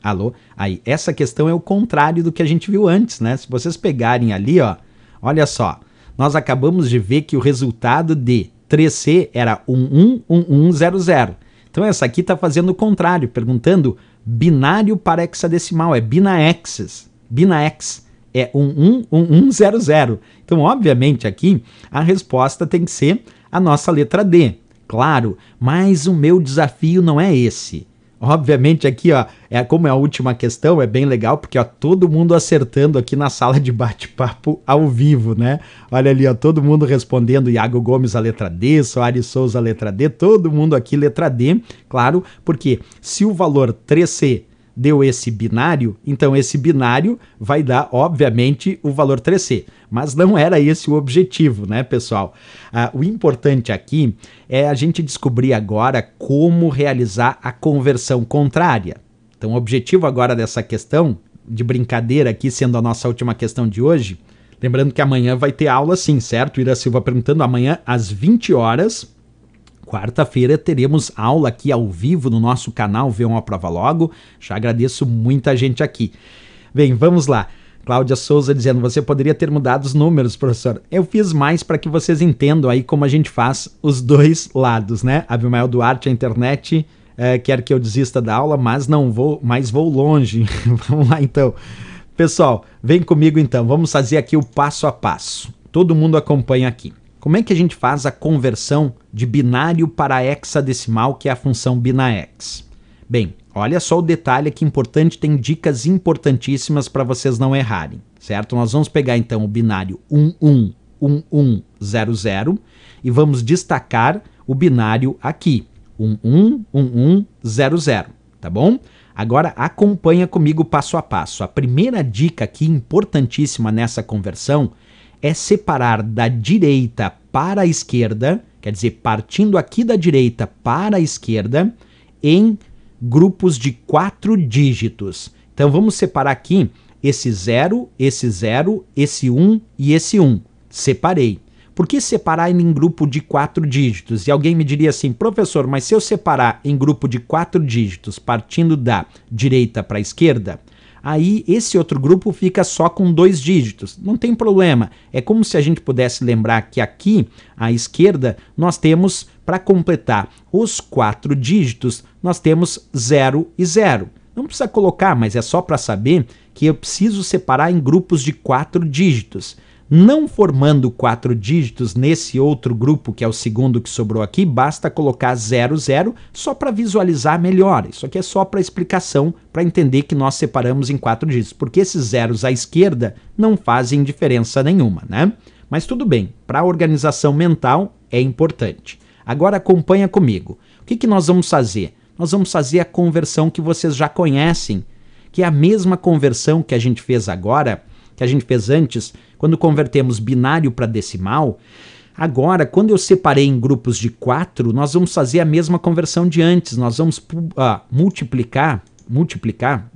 Alô? Aí, essa questão é o contrário do que a gente viu antes, né? Se vocês pegarem ali, ó, olha só nós acabamos de ver que o resultado de 3C era 111100. Então essa aqui está fazendo o contrário, perguntando binário para hexadecimal, é binax binax é 111100. Então obviamente aqui a resposta tem que ser a nossa letra D. Claro, mas o meu desafio não é esse. Obviamente aqui, ó, é como é a última questão, é bem legal porque ó, todo mundo acertando aqui na sala de bate-papo ao vivo, né? Olha ali, ó, todo mundo respondendo Iago Gomes a letra D, Soares Souza a letra D, todo mundo aqui letra D, claro, porque se o valor 3C deu esse binário, então esse binário vai dar, obviamente, o valor 3C. Mas não era esse o objetivo, né, pessoal? Ah, o importante aqui é a gente descobrir agora como realizar a conversão contrária. Então, o objetivo agora dessa questão, de brincadeira aqui, sendo a nossa última questão de hoje, lembrando que amanhã vai ter aula sim, certo? Ira Silva perguntando amanhã às 20 horas Quarta-feira teremos aula aqui ao vivo no nosso canal Vê uma Prova Logo. Já agradeço muita gente aqui. Bem, vamos lá. Cláudia Souza dizendo: você poderia ter mudado os números, professor. Eu fiz mais para que vocês entendam aí como a gente faz os dois lados, né? Abimael Duarte, a internet é, quer que eu desista da aula, mas não vou, mas vou longe. vamos lá então. Pessoal, vem comigo então, vamos fazer aqui o passo a passo. Todo mundo acompanha aqui. Como é que a gente faz a conversão de binário para hexadecimal, que é a função binahex? Bem, olha só o detalhe aqui importante, tem dicas importantíssimas para vocês não errarem, certo? Nós vamos pegar então o binário 111100 e vamos destacar o binário aqui, 111100, tá bom? Agora acompanha comigo passo a passo. A primeira dica aqui importantíssima nessa conversão é separar da direita para a esquerda, quer dizer, partindo aqui da direita para a esquerda, em grupos de quatro dígitos. Então vamos separar aqui esse 0, esse 0, esse 1 um, e esse 1. Um. Separei. Por que separar em grupo de quatro dígitos? E alguém me diria assim, professor, mas se eu separar em grupo de quatro dígitos partindo da direita para a esquerda, aí esse outro grupo fica só com dois dígitos. Não tem problema. É como se a gente pudesse lembrar que aqui, à esquerda, nós temos, para completar os quatro dígitos, nós temos 0 e 0. Não precisa colocar, mas é só para saber que eu preciso separar em grupos de quatro dígitos. Não formando quatro dígitos nesse outro grupo, que é o segundo que sobrou aqui, basta colocar 00 só para visualizar melhor. Isso aqui é só para explicação, para entender que nós separamos em quatro dígitos, porque esses zeros à esquerda não fazem diferença nenhuma, né? Mas tudo bem, para a organização mental é importante. Agora acompanha comigo. O que, que nós vamos fazer? Nós vamos fazer a conversão que vocês já conhecem, que é a mesma conversão que a gente fez agora que a gente fez antes, quando convertemos binário para decimal, Agora, quando eu separei em grupos de quatro, nós vamos fazer a mesma conversão de antes. Nós vamos uh, multiplicar, multiplicar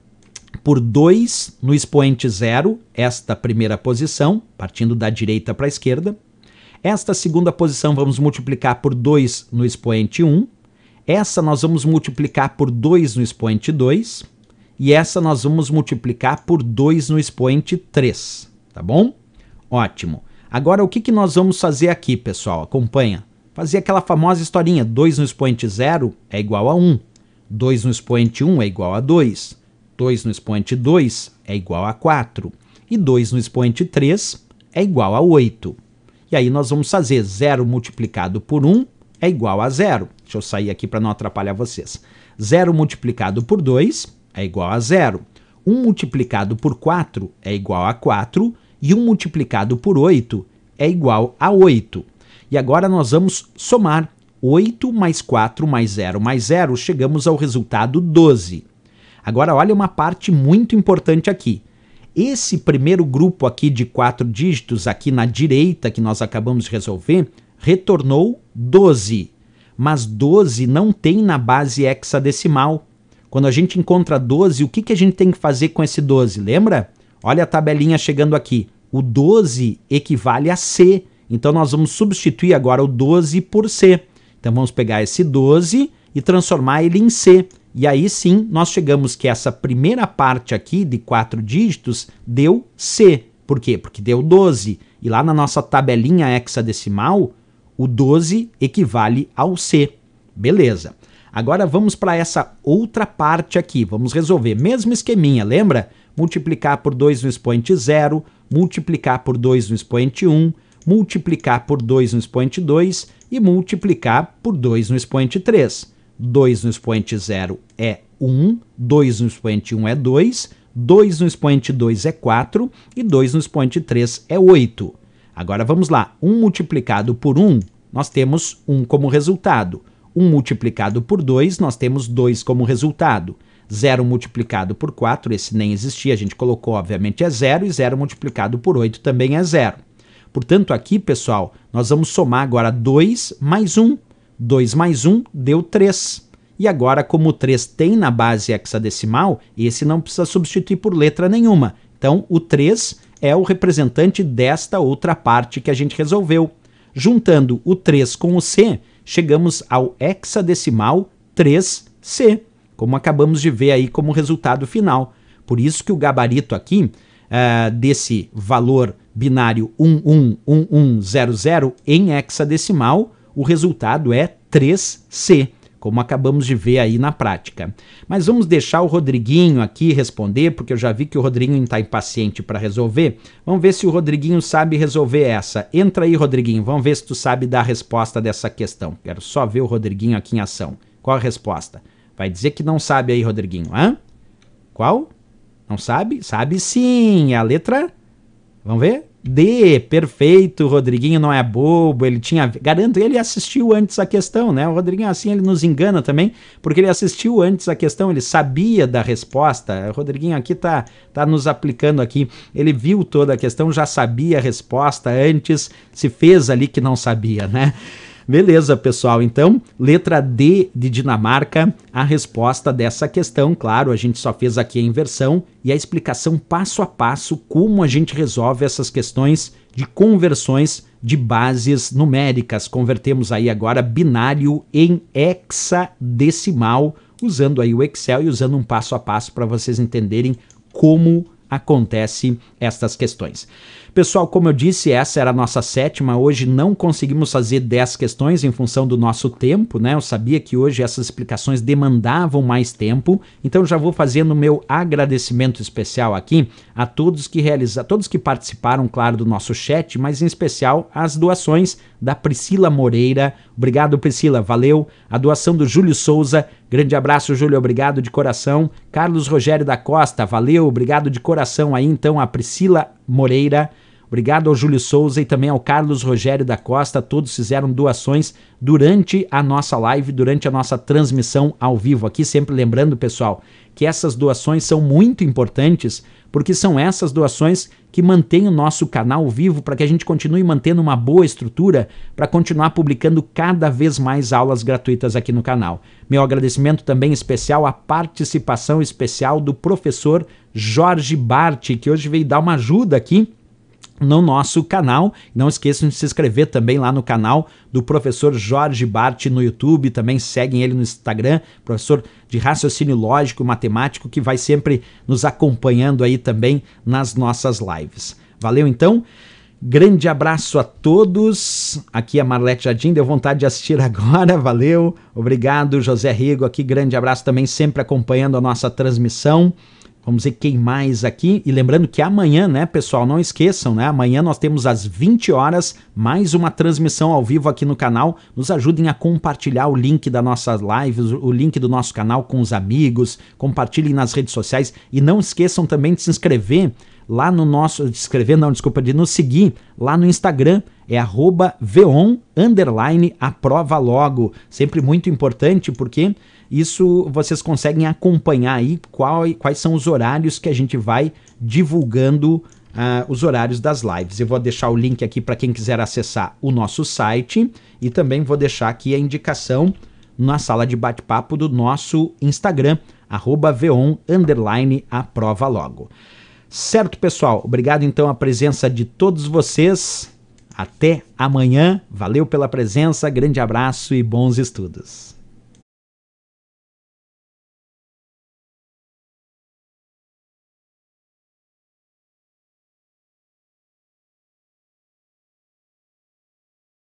por 2 no expoente zero, esta primeira posição, partindo da direita para a esquerda. Esta segunda posição vamos multiplicar por 2 no expoente 1. Um. Essa nós vamos multiplicar por 2 no expoente 2 e essa nós vamos multiplicar por 2 no expoente 3, tá bom? Ótimo. Agora, o que, que nós vamos fazer aqui, pessoal? Acompanha. Fazer aquela famosa historinha, 2 no expoente 0 é igual a 1, um. 2 no expoente 1 um é igual a 2, 2 no expoente 2 é igual a 4, e 2 no expoente 3 é igual a 8. E aí nós vamos fazer 0 multiplicado por 1 um é igual a 0. Deixa eu sair aqui para não atrapalhar vocês. 0 multiplicado por 2 é igual a zero. 1 multiplicado por 4 é igual a 4 e 1 multiplicado por 8 é igual a 8. E agora nós vamos somar 8 mais 4 mais 0 mais 0, chegamos ao resultado 12. Agora olha uma parte muito importante aqui. Esse primeiro grupo aqui de quatro dígitos, aqui na direita que nós acabamos de resolver, retornou 12. Mas 12 não tem na base hexadecimal, quando a gente encontra 12, o que, que a gente tem que fazer com esse 12? Lembra? Olha a tabelinha chegando aqui. O 12 equivale a C. Então nós vamos substituir agora o 12 por C. Então vamos pegar esse 12 e transformar ele em C. E aí sim, nós chegamos que essa primeira parte aqui de quatro dígitos deu C. Por quê? Porque deu 12. E lá na nossa tabelinha hexadecimal, o 12 equivale ao C. Beleza. Agora vamos para essa outra parte aqui. Vamos resolver. Mesmo esqueminha, lembra? Multiplicar por 2 no expoente 0, multiplicar por 2 no expoente 1, um, multiplicar por 2 no expoente 2 e multiplicar por 2 no expoente 3. 2 no expoente 0 é 1, um, 2 no expoente 1 um é 2, 2 no expoente 2 é 4 e 2 no expoente 3 é 8. Agora vamos lá, 1 multiplicado por 1, nós temos 1 como resultado. 1 multiplicado por 2, nós temos 2 como resultado. 0 multiplicado por 4, esse nem existia, a gente colocou, obviamente, é 0, e 0 multiplicado por 8 também é 0. Portanto, aqui, pessoal, nós vamos somar agora 2 mais 1. 2 mais 1 deu 3. E agora, como o 3 tem na base hexadecimal, esse não precisa substituir por letra nenhuma. Então, o 3 é o representante desta outra parte que a gente resolveu. Juntando o 3 com o C, chegamos ao hexadecimal 3C, como acabamos de ver aí como resultado final. Por isso que o gabarito aqui uh, desse valor binário 111100 em hexadecimal, o resultado é 3C como acabamos de ver aí na prática. Mas vamos deixar o Rodriguinho aqui responder, porque eu já vi que o Rodriguinho está impaciente para resolver. Vamos ver se o Rodriguinho sabe resolver essa. Entra aí, Rodriguinho, vamos ver se tu sabe dar a resposta dessa questão. Quero só ver o Rodriguinho aqui em ação. Qual a resposta? Vai dizer que não sabe aí, Rodriguinho, hã? Qual? Não sabe? Sabe sim, é a letra. Vamos ver? D, perfeito, o Rodriguinho não é bobo, ele tinha. Garanto, ele assistiu antes a questão, né? O Rodriguinho, assim, ele nos engana também, porque ele assistiu antes a questão, ele sabia da resposta. O Rodriguinho aqui tá, tá nos aplicando aqui. Ele viu toda a questão, já sabia a resposta antes, se fez ali que não sabia, né? Beleza, pessoal. Então, letra D de Dinamarca, a resposta dessa questão. Claro, a gente só fez aqui a inversão e a explicação passo a passo como a gente resolve essas questões de conversões de bases numéricas. Convertemos aí agora binário em hexadecimal, usando aí o Excel e usando um passo a passo para vocês entenderem como acontece estas questões. Pessoal, como eu disse, essa era a nossa sétima. Hoje não conseguimos fazer 10 questões em função do nosso tempo, né? Eu sabia que hoje essas explicações demandavam mais tempo, então já vou fazendo o meu agradecimento especial aqui a todos que realizaram, todos que participaram, claro, do nosso chat, mas em especial as doações da Priscila Moreira. Obrigado, Priscila, valeu. A doação do Júlio Souza, Grande abraço, Júlio, obrigado de coração. Carlos Rogério da Costa, valeu, obrigado de coração aí então a Priscila Moreira. Obrigado ao Júlio Souza e também ao Carlos Rogério da Costa. Todos fizeram doações durante a nossa live, durante a nossa transmissão ao vivo aqui. Sempre lembrando, pessoal, que essas doações são muito importantes, porque são essas doações que mantêm o nosso canal vivo para que a gente continue mantendo uma boa estrutura para continuar publicando cada vez mais aulas gratuitas aqui no canal. Meu agradecimento também especial à participação especial do professor Jorge Bart, que hoje veio dar uma ajuda aqui no nosso canal. Não esqueçam de se inscrever também lá no canal do professor Jorge Bart no YouTube, também seguem ele no Instagram, professor de raciocínio lógico, matemático, que vai sempre nos acompanhando aí também nas nossas lives. Valeu então. Grande abraço a todos. Aqui é Marlete Jardim, deu vontade de assistir agora, valeu. Obrigado, José Rigo aqui. Grande abraço também, sempre acompanhando a nossa transmissão. Vamos quem mais aqui. E lembrando que amanhã, né, pessoal, não esqueçam, né? Amanhã nós temos às 20 horas mais uma transmissão ao vivo aqui no canal. Nos ajudem a compartilhar o link da nossa live, o link do nosso canal com os amigos. Compartilhem nas redes sociais. E não esqueçam também de se inscrever lá no nosso. De escrever, não, desculpa, de nos seguir lá no Instagram, é veon underline logo. Sempre muito importante, porque isso vocês conseguem acompanhar aí qual, quais são os horários que a gente vai divulgando Uh, os horários das lives. Eu vou deixar o link aqui para quem quiser acessar o nosso site e também vou deixar aqui a indicação na sala de bate-papo do nosso Instagram, arroba veon, underline, aprova logo. Certo, pessoal? Obrigado, então, a presença de todos vocês. Até amanhã. Valeu pela presença, grande abraço e bons estudos.